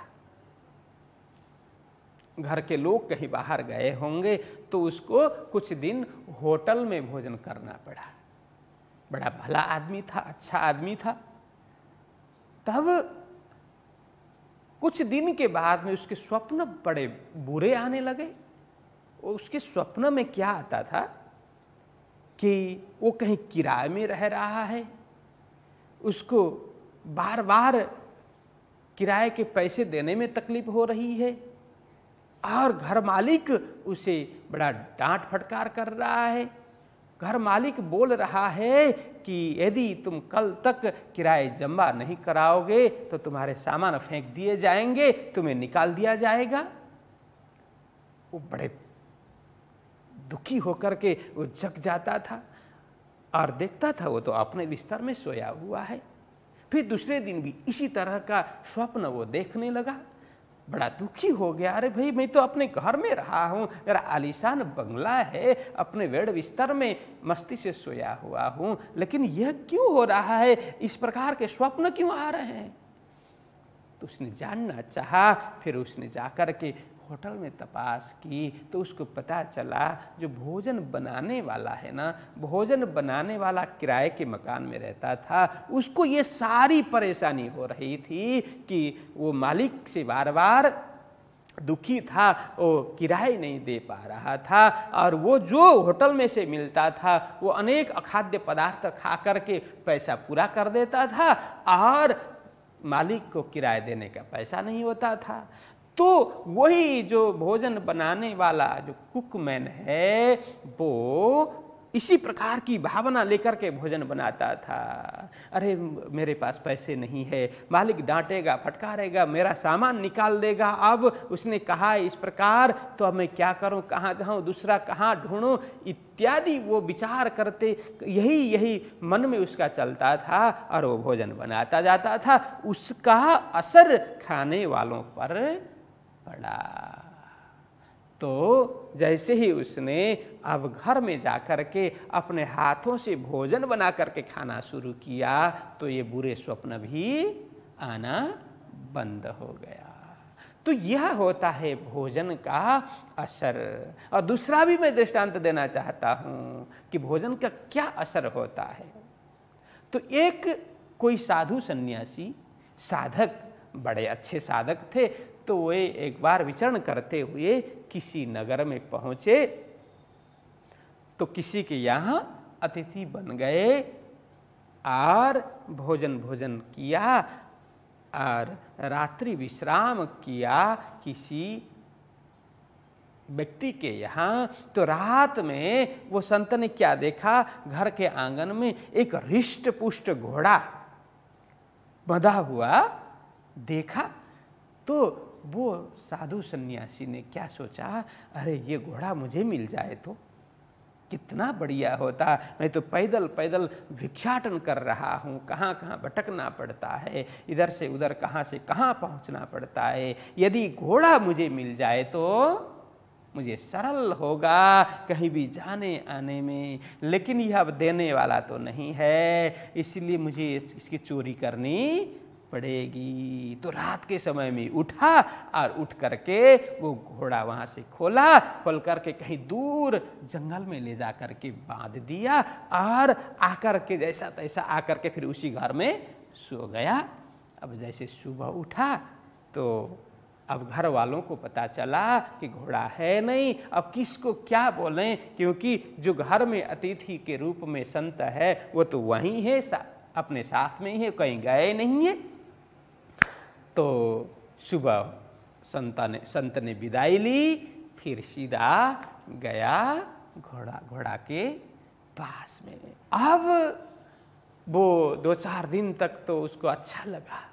घर के लोग कहीं बाहर गए होंगे तो उसको कुछ दिन होटल में भोजन करना पड़ा बड़ा भला आदमी था अच्छा आदमी था तब कुछ दिन के बाद में उसके स्वप्न बड़े बुरे आने लगे उसके स्वप्न में क्या आता था कि वो कहीं किराए में रह रहा है उसको बार बार किराए के पैसे देने में तकलीफ हो रही है और घर मालिक उसे बड़ा डांट फटकार कर रहा है घर मालिक बोल रहा है कि यदि तुम कल तक किराए जमा नहीं कराओगे तो तुम्हारे सामान फेंक दिए जाएंगे तुम्हें निकाल दिया जाएगा वो बड़े दुखी होकर के वो जग जाता था और देखता था वो तो अपने बिस्तर में सोया हुआ है फिर दूसरे दिन भी इसी तरह का स्वप्न वो देखने लगा बड़ा दुखी हो गया अरे भाई मैं तो अपने घर में रहा हूँ मेरा आलिशान बंगला है अपने वेड़ बिस्तर में मस्ती से सोया हुआ हूँ लेकिन यह क्यों हो रहा है इस प्रकार के स्वप्न क्यों आ रहे हैं तो उसने जानना चाहा फिर उसने जाकर के होटल में तपास की तो उसको पता चला जो भोजन बनाने वाला है ना भोजन बनाने वाला किराए के मकान में रहता था उसको ये सारी परेशानी हो रही थी कि वो मालिक से बार बार दुखी था वो किराए नहीं दे पा रहा था और वो जो होटल में से मिलता था वो अनेक अखाद्य पदार्थ खा करके पैसा पूरा कर देता था और मालिक को किराए देने का पैसा नहीं होता था तो वही जो भोजन बनाने वाला जो कुकमैन है वो इसी प्रकार की भावना लेकर के भोजन बनाता था अरे मेरे पास पैसे नहीं है मालिक डांटेगा फटकारेगा मेरा सामान निकाल देगा अब उसने कहा इस प्रकार तो अब मैं क्या करूं कहाँ जाऊं दूसरा कहाँ ढूंढूं इत्यादि वो विचार करते यही यही मन में उसका चलता था और वो भोजन बनाता जाता था उसका असर खाने वालों पर पड़ा तो जैसे ही उसने अब घर में जाकर के अपने हाथों से भोजन बना करके खाना शुरू किया तो ये बुरे स्वप्न भी आना बंद हो गया तो यह होता है भोजन का असर और दूसरा भी मैं दृष्टांत देना चाहता हूँ कि भोजन का क्या असर होता है तो एक कोई साधु सन्यासी साधक बड़े अच्छे साधक थे तो वे एक बार विचरण करते हुए किसी नगर में पहुंचे तो किसी के यहाँ अतिथि बन गए और भोजन भोजन किया और रात्रि विश्राम किया किसी व्यक्ति के यहाँ तो रात में वो संत ने क्या देखा घर के आंगन में एक रिष्ट पुष्ट घोड़ा बंधा हुआ देखा तो वो साधु सन्यासी ने क्या सोचा अरे ये घोड़ा मुझे मिल जाए तो कितना बढ़िया होता मैं तो पैदल पैदल भिक्षाटन कर रहा हूँ कहाँ कहाँ भटकना पड़ता है इधर से उधर कहाँ से कहाँ पहुँचना पड़ता है यदि घोड़ा मुझे मिल जाए तो मुझे सरल होगा कहीं भी जाने आने में लेकिन यह अब देने वाला तो नहीं है इसलिए मुझे इसकी चोरी करनी पड़ेगी तो रात के समय में उठा और उठ करके वो घोड़ा वहाँ से खोला खोल करके कहीं दूर जंगल में ले जा करके बांध दिया और आकर के जैसा तैसा आकर के फिर उसी घर में सो गया अब जैसे सुबह उठा तो अब घर वालों को पता चला कि घोड़ा है नहीं अब किसको क्या बोलें क्योंकि जो घर में अतिथि के रूप में संत है वो तो वहीं है सा, अपने साथ में ही है कहीं गए नहीं है तो सुबह संता ने संत ने विदाई ली फिर सीधा गया घोड़ा घोड़ा के पास में अब वो दो चार दिन तक तो उसको अच्छा लगा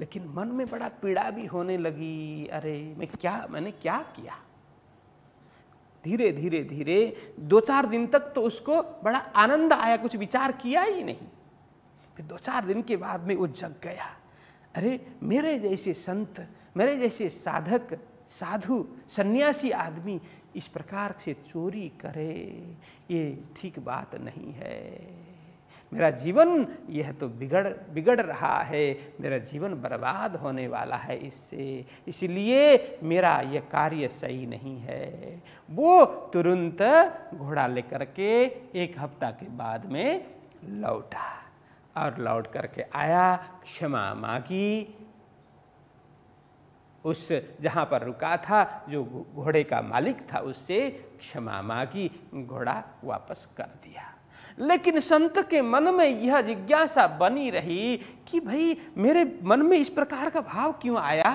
लेकिन मन में बड़ा पीड़ा भी होने लगी अरे मैं क्या मैंने क्या किया धीरे धीरे धीरे दो चार दिन तक तो उसको बड़ा आनंद आया कुछ विचार किया ही नहीं फिर दो चार दिन के बाद में वो जग गया अरे मेरे जैसे संत मेरे जैसे साधक साधु सन्यासी आदमी इस प्रकार से चोरी करे ये ठीक बात नहीं है मेरा जीवन यह तो बिगड़ बिगड़ रहा है मेरा जीवन बर्बाद होने वाला है इससे इसलिए मेरा यह कार्य सही नहीं है वो तुरंत घोड़ा लेकर के एक हफ्ता के बाद में लौटा और लौट करके आया क्षमा मांगी उस जहाँ पर रुका था जो घोड़े का मालिक था उससे क्षमा मांगी घोड़ा वापस कर दिया लेकिन संत के मन में यह जिज्ञासा बनी रही कि भाई मेरे मन में इस प्रकार का भाव क्यों आया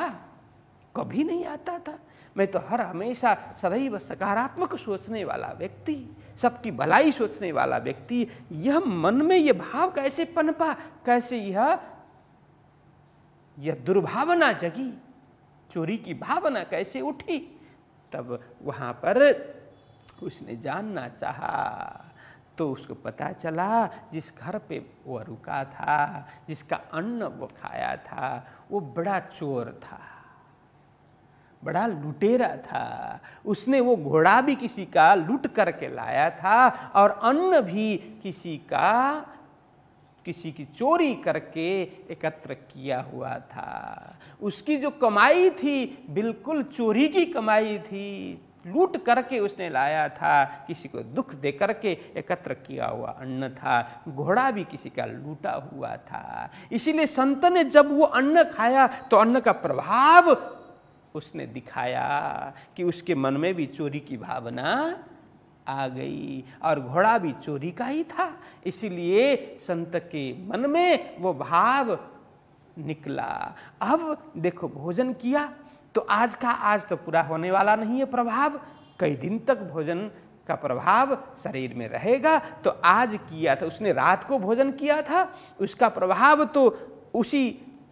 कभी नहीं आता था मैं तो हर हमेशा सदैव सकारात्मक सोचने वाला व्यक्ति सबकी भलाई सोचने वाला व्यक्ति यह मन में यह भाव कैसे पनपा कैसे यह यह दुर्भावना जगी चोरी की भावना कैसे उठी तब वहां पर उसने जानना चाहा तो उसको पता चला जिस घर पे वो रुका था जिसका अन्न वो खाया था वो बड़ा चोर था बड़ा लुटेरा था उसने वो घोड़ा भी किसी का लूट करके लाया था और अन्न भी किसी का किसी की चोरी करके एकत्र किया हुआ था उसकी जो कमाई थी बिल्कुल चोरी की कमाई थी लूट करके उसने लाया था किसी को दुख दे करके एकत्र किया हुआ अन्न था घोड़ा भी किसी का लूटा हुआ था इसीलिए संत ने जब वो अन्न खाया तो अन्न का प्रभाव उसने दिखाया कि उसके मन में भी चोरी की भावना आ गई और घोड़ा भी चोरी का ही था इसीलिए संत के मन में वो भाव निकला अब देखो भोजन किया तो आज का आज तो पूरा होने वाला नहीं है प्रभाव कई दिन तक भोजन का प्रभाव शरीर में रहेगा तो आज किया था उसने रात को भोजन किया था उसका प्रभाव तो उसी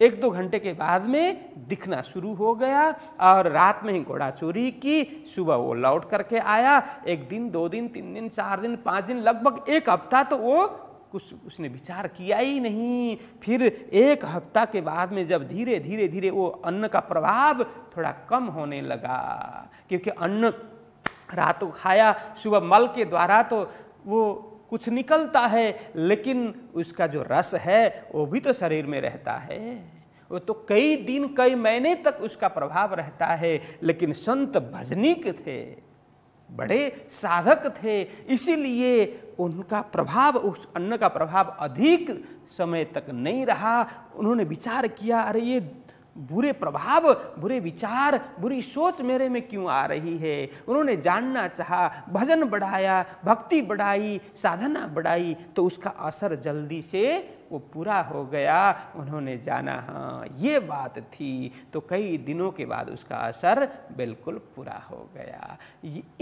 एक दो घंटे के बाद में दिखना शुरू हो गया और रात में ही घोड़ा चोरी की सुबह वो लौट करके आया एक दिन दो दिन तीन दिन चार दिन पाँच दिन लगभग एक हफ्ता तो वो कुछ उसने विचार किया ही नहीं फिर एक हफ्ता के बाद में जब धीरे धीरे धीरे वो अन्न का प्रभाव थोड़ा कम होने लगा क्योंकि अन्न रात को खाया सुबह मल के द्वारा तो वो कुछ निकलता है लेकिन उसका जो रस है वो भी तो शरीर में रहता है वो तो कई दिन कई महीने तक उसका प्रभाव रहता है लेकिन संत भजनिक थे बड़े साधक थे इसीलिए उनका प्रभाव उस अन्न का प्रभाव अधिक समय तक नहीं रहा उन्होंने विचार किया अरे ये बुरे प्रभाव बुरे विचार बुरी सोच मेरे में क्यों आ रही है उन्होंने जानना चाहा भजन बढ़ाया भक्ति बढ़ाई साधना बढ़ाई तो उसका असर जल्दी से वो पूरा हो गया उन्होंने जाना हाँ ये बात थी तो कई दिनों के बाद उसका असर बिल्कुल पूरा हो गया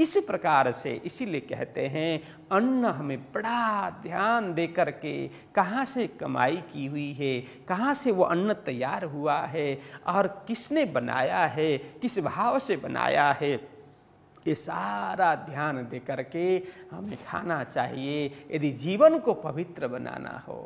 इस प्रकार से इसीलिए कहते हैं अन्न हमें बड़ा ध्यान दे करके के कहाँ से कमाई की हुई है कहाँ से वो अन्न तैयार हुआ है और किसने बनाया है किस भाव से बनाया है ये सारा ध्यान दे करके हमें खाना चाहिए यदि जीवन को पवित्र बनाना हो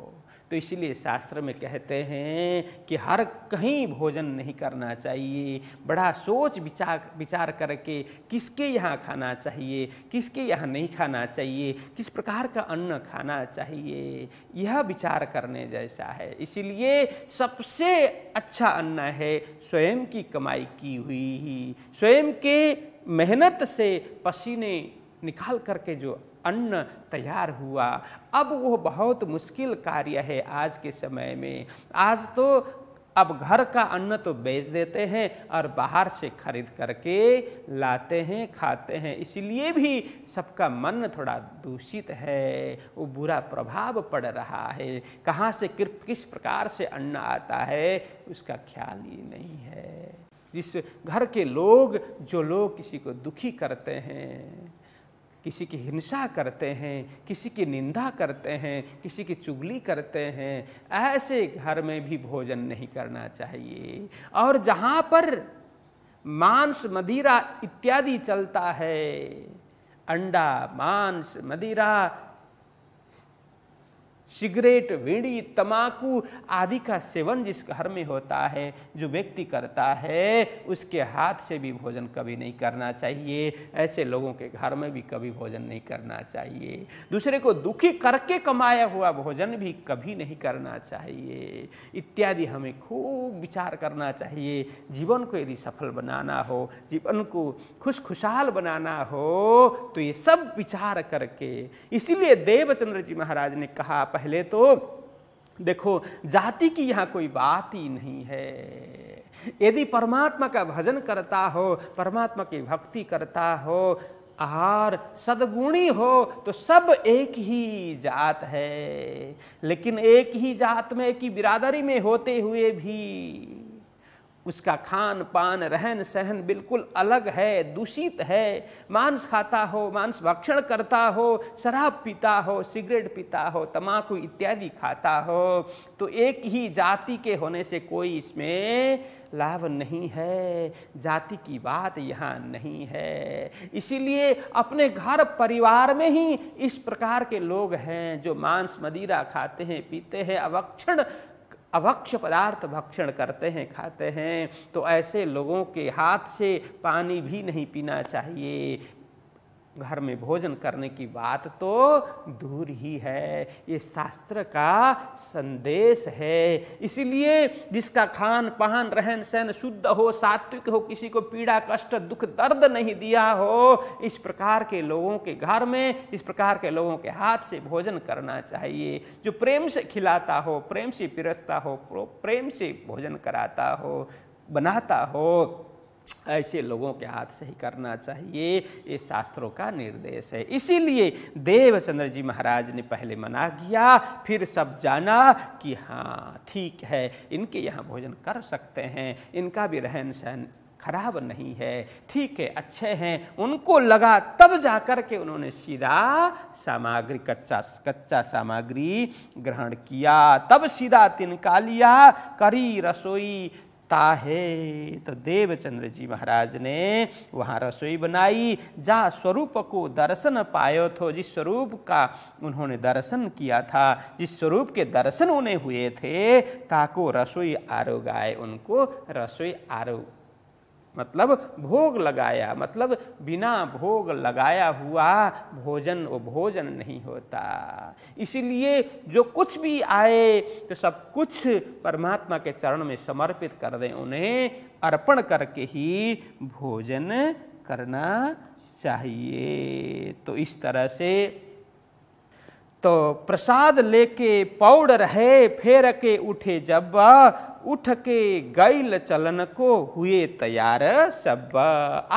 तो इसलिए शास्त्र में कहते हैं कि हर कहीं भोजन नहीं करना चाहिए बड़ा सोच विचार विचार करके किसके यहाँ खाना चाहिए किसके यहाँ नहीं खाना चाहिए किस प्रकार का अन्न खाना चाहिए यह विचार करने जैसा है इसीलिए सबसे अच्छा अन्न है स्वयं की कमाई की हुई ही स्वयं के मेहनत से पसीने निकाल करके जो अन्न तैयार हुआ अब वो बहुत मुश्किल कार्य है आज के समय में आज तो अब घर का अन्न तो बेच देते हैं और बाहर से खरीद करके लाते हैं खाते हैं इसलिए भी सबका मन थोड़ा दूषित है वो बुरा प्रभाव पड़ रहा है कहाँ से कृप किस प्रकार से अन्न आता है उसका ख्याल ही नहीं है जिस घर के लोग जो लोग किसी को दुखी करते हैं किसी की हिंसा करते हैं किसी की निंदा करते हैं किसी की चुगली करते हैं ऐसे घर में भी भोजन नहीं करना चाहिए और जहाँ पर मांस मदिरा इत्यादि चलता है अंडा मांस मदिरा सिगरेट बीड़ी तमाकू आदि का सेवन जिस घर में होता है जो व्यक्ति करता है उसके हाथ से भी भोजन कभी नहीं करना चाहिए ऐसे लोगों के घर में भी कभी भोजन नहीं करना चाहिए दूसरे को दुखी करके कमाया हुआ भोजन भी कभी नहीं करना चाहिए इत्यादि हमें खूब विचार करना चाहिए जीवन को यदि सफल बनाना हो जीवन को खुश खुशहाल बनाना हो तो ये सब विचार करके इसीलिए देवचंद्र जी महाराज ने कहा पहले तो देखो जाति की यहाँ कोई बात ही नहीं है यदि परमात्मा का भजन करता हो परमात्मा की भक्ति करता हो और सदगुणी हो तो सब एक ही जात है लेकिन एक ही जात में एक ही बिरादरी में होते हुए भी उसका खान पान रहन सहन बिल्कुल अलग है दूषित है मांस खाता हो मांस भक्षण करता हो शराब पीता हो सिगरेट पीता हो तमाकू इत्यादि खाता हो तो एक ही जाति के होने से कोई इसमें लाभ नहीं है जाति की बात यहाँ नहीं है इसीलिए अपने घर परिवार में ही इस प्रकार के लोग हैं जो मांस मदिरा खाते हैं पीते हैं अवक्षण अभक्ष पदार्थ भक्षण करते हैं खाते हैं तो ऐसे लोगों के हाथ से पानी भी नहीं पीना चाहिए घर में भोजन करने की बात तो दूर ही है ये शास्त्र का संदेश है इसीलिए जिसका खान पान रहन सहन शुद्ध हो सात्विक हो किसी को पीड़ा कष्ट दुख दर्द नहीं दिया हो इस प्रकार के लोगों के घर में इस प्रकार के लोगों के हाथ से भोजन करना चाहिए जो प्रेम से खिलाता हो प्रेम से पिरसता हो प्रेम से भोजन कराता हो बनाता हो ऐसे लोगों के हाथ से ही करना चाहिए ये शास्त्रों का निर्देश है इसीलिए देवचंद्र जी महाराज ने पहले मना किया फिर सब जाना कि हाँ ठीक है इनके यहाँ भोजन कर सकते हैं इनका भी रहन सहन खराब नहीं है ठीक है अच्छे हैं उनको लगा तब जा कर के उन्होंने सीधा सामग्री कच्चा कच्चा सामग्री ग्रहण किया तब सीधा तिनका लिया करी रसोई ताहे तो देवचंद्र जी महाराज ने वहाँ रसोई बनाई जहाँ स्वरूप को दर्शन पायो थो जिस स्वरूप का उन्होंने दर्शन किया था जिस स्वरूप के दर्शन उन्हें हुए थे ताको रसोई आरोग उनको रसोई आरोग मतलब भोग लगाया मतलब बिना भोग लगाया हुआ भोजन वो भोजन नहीं होता इसीलिए जो कुछ भी आए तो सब कुछ परमात्मा के चरण में समर्पित कर दें उन्हें अर्पण करके ही भोजन करना चाहिए तो इस तरह से तो प्रसाद लेके पौड़ रहे फेर के उठे जब उठ के गैल चलन को हुए तैयार सब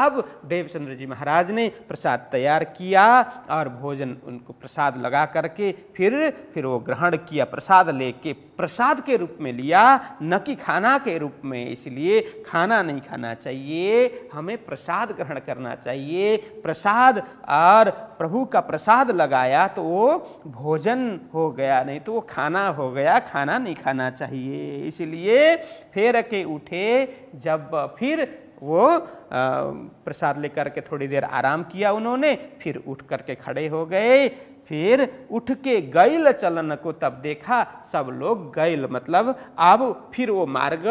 अब देवचंद्र जी महाराज ने प्रसाद तैयार किया और भोजन उनको प्रसाद लगा करके फिर फिर वो ग्रहण किया प्रसाद लेके प्रसाद के रूप में लिया न कि खाना के रूप में इसलिए खाना नहीं खाना चाहिए हमें प्रसाद ग्रहण करना चाहिए प्रसाद और प्रभु का प्रसाद लगाया तो वो भोजन हो गया नहीं तो वो खाना हो गया खाना नहीं खाना चाहिए इसलिए फेर के उठे जब फिर वो प्रसाद लेकर के थोड़ी देर आराम किया उन्होंने फिर उठ करके खड़े हो गए फिर उठ के गैल चलन को तब देखा सब लोग गैल मतलब अब फिर वो मार्ग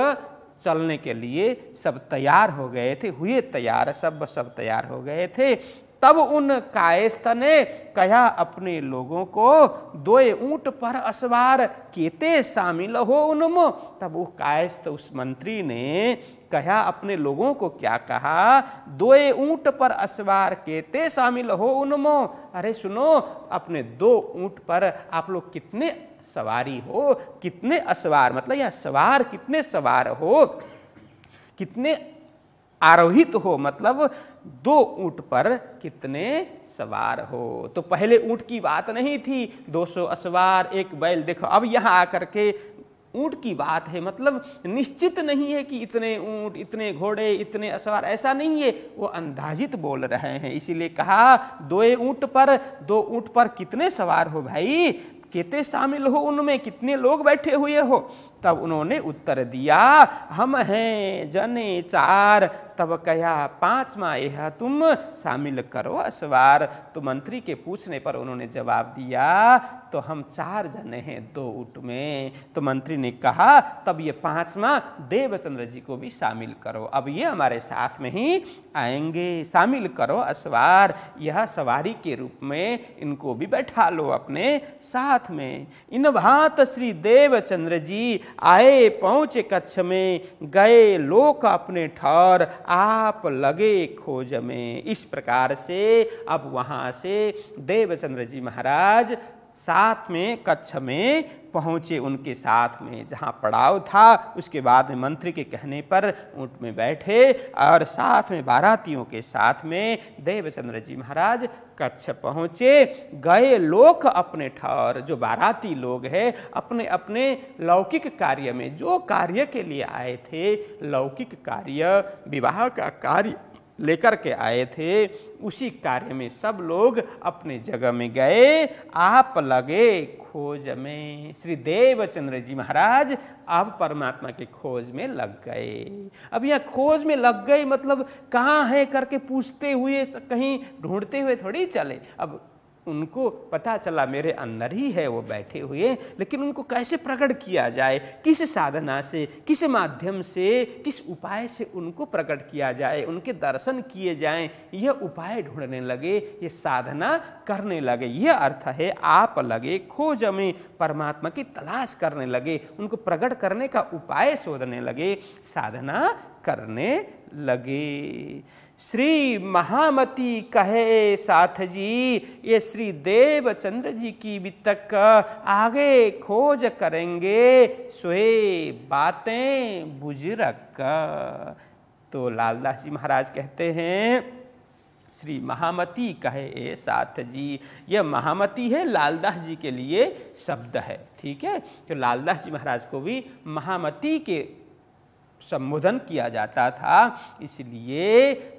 चलने के लिए सब तैयार हो गए थे हुए तैयार सब सब तैयार हो गए थे तब उन कायस्थ ने कहा अपने लोगों को दो ऊंट पर असवार केते शामिल हो उनम तब वो कायस्थ उस मंत्री ने कहा अपने लोगों को क्या कहा दो ऊंट पर असवार केते शामिल हो उनमो अरे सुनो अपने दो ऊंट पर आप लोग कितने सवारी हो कितने असवार मतलब यह सवार कितने सवार हो कितने आरोहित हो मतलब दो ऊंट पर कितने सवार हो तो पहले ऊँट की बात नहीं थी 200 असवार एक बैल देखो अब यहाँ आकर के ऊँट की बात है मतलब निश्चित नहीं है कि इतने ऊँट इतने घोड़े इतने असवार ऐसा नहीं है वो अंदाजित बोल रहे हैं इसीलिए कहा दो ऊँट पर दो ऊँट पर कितने सवार हो भाई कितने शामिल हो उनमें कितने लोग बैठे हुए हो तब उन्होंने उत्तर दिया हम हैं जने चार तब कया पांचवा यह तुम शामिल करो असवार तो मंत्री के पूछने पर उन्होंने जवाब दिया तो हम चार जने हैं दो उट में तो मंत्री ने कहा तब ये पांचवा देवचंद्र जी को भी शामिल करो अब ये हमारे साथ में ही आएंगे शामिल करो असवार यह सवारी के रूप में इनको भी बैठा लो अपने साथ में इन भात श्री देवचंद्र जी आए पहुँचे कच्छ में गए लोक अपने ठौर आप लगे खोज में इस प्रकार से अब वहाँ से देवचंद्र जी महाराज साथ में कच्छ में पहुँचे उनके साथ में जहाँ पड़ाव था उसके बाद में मंत्री के कहने पर ऊँट में बैठे और साथ में बारातियों के साथ में देवचंद्र जी महाराज कच्छ पहुँचे गए लोग अपने ठौर जो बाराती लोग हैं अपने अपने लौकिक कार्य में जो कार्य के लिए आए थे लौकिक कार्य विवाह का कार्य लेकर के आए थे उसी कार्य में सब लोग अपने जगह में गए आप लगे खोज में श्री देवचंद्र जी महाराज आप परमात्मा के खोज में लग गए अब यह खोज में लग गए मतलब कहाँ है करके पूछते हुए कहीं ढूंढते हुए थोड़ी चले अब उनको पता चला मेरे अंदर ही है वो बैठे हुए लेकिन उनको कैसे प्रकट किया जाए किस साधना से किस माध्यम से किस उपाय से उनको प्रकट किया जाए उनके दर्शन किए जाएं यह उपाय ढूंढने लगे ये साधना करने लगे यह अर्थ है आप लगे खोज में परमात्मा की तलाश करने लगे उनको प्रकट करने का उपाय शोधने लगे साधना करने लगे श्री महामती कहे साथ जी ये श्री देव चंद्र जी की भी तक आगे खोज करेंगे सोए बातें बुजुर्ग तो लालदास जी महाराज कहते हैं श्री महामती कहे ए साथ जी यह महामती है लालदास जी के लिए शब्द है ठीक है तो लालदास जी महाराज को भी महामती के संबोधन किया जाता था इसलिए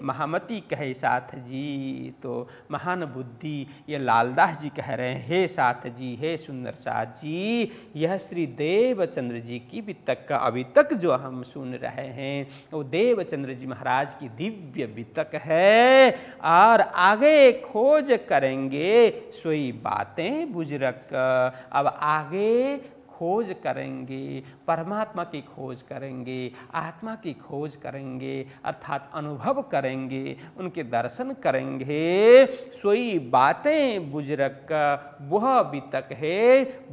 महामती कहे साथ जी तो महान बुद्धि ये लालदास जी कह रहे हैं हे साथ जी हे सुंदर साथ जी यह श्री देवचंद्र जी की तक का अभी तक जो हम सुन रहे हैं वो देवचंद्र जी महाराज की दिव्य वितक है और आगे खोज करेंगे सोई बातें बुजुर्ग अब आगे खोज करेंगे परमात्मा की खोज करेंगे आत्मा की खोज करेंगे अर्थात अनुभव करेंगे उनके दर्शन करेंगे सोई बातें बुजुर्ग का वह अभी तक है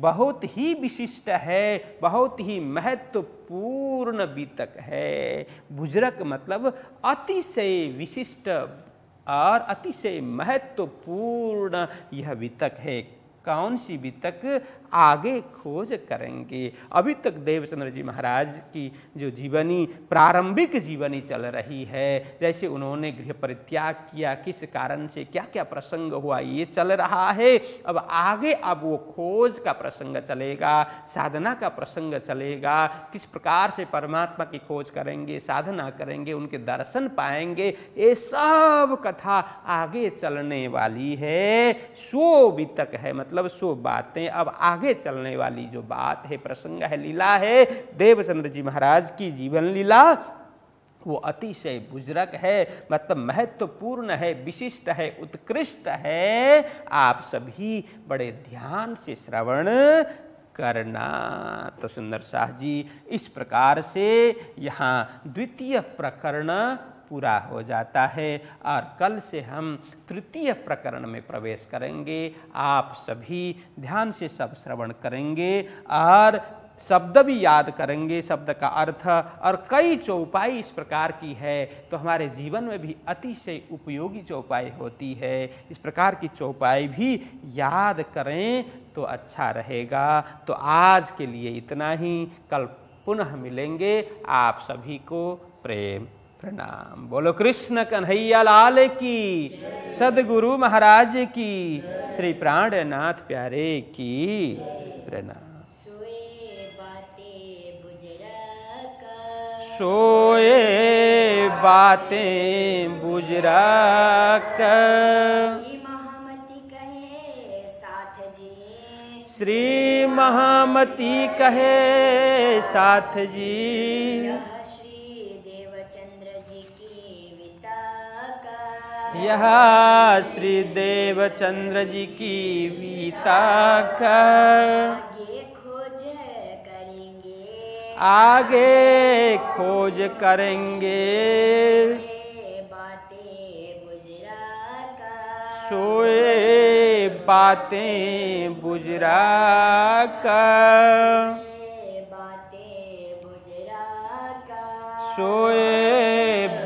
बहुत ही विशिष्ट है बहुत ही महत्वपूर्ण बीतक है बुजुर्ग मतलब अतिशय विशिष्ट और अतिशय महत्वपूर्ण यह बीतक है कौन सी भी तक आगे खोज करेंगे अभी तक देवचंद्र जी महाराज की जो जीवनी प्रारंभिक जीवनी चल रही है जैसे उन्होंने गृह परित्याग किया किस कारण से क्या क्या प्रसंग हुआ ये चल रहा है अब आगे अब वो खोज का प्रसंग चलेगा साधना का प्रसंग चलेगा किस प्रकार से परमात्मा की खोज करेंगे साधना करेंगे उनके दर्शन पाएंगे ये सब कथा आगे चलने वाली है सो भी तक है मतलब मतलब सो बातें अब आगे चलने वाली जो बात है प्रसंग है लीला है देवचंद्र जी महाराज की जीवन लीला वो अतिशय बुजरक है मतलब महत्वपूर्ण है विशिष्ट है उत्कृष्ट है आप सभी बड़े ध्यान से श्रवण करना तो सुंदर शाह जी इस प्रकार से यहाँ द्वितीय प्रकरण पूरा हो जाता है और कल से हम तृतीय प्रकरण में प्रवेश करेंगे आप सभी ध्यान से सब श्रवण करेंगे और शब्द भी याद करेंगे शब्द का अर्थ और कई चौपाई इस प्रकार की है तो हमारे जीवन में भी अतिशय उपयोगी चौपाई होती है इस प्रकार की चौपाई भी याद करें तो अच्छा रहेगा तो आज के लिए इतना ही कल पुनः मिलेंगे आप सभी को प्रेम प्रणाम बोलो कृष्ण कन्हैया लाल की सदगुरु महाराज की श्री प्राणनाथ प्यारे की प्रणाम सोए बातें बुजरा कर श्री महामती कहे साथ जी यह श्री चंद्र जी की गीता का आगे खोज करेंगे सोए बातें बुजरा का सोए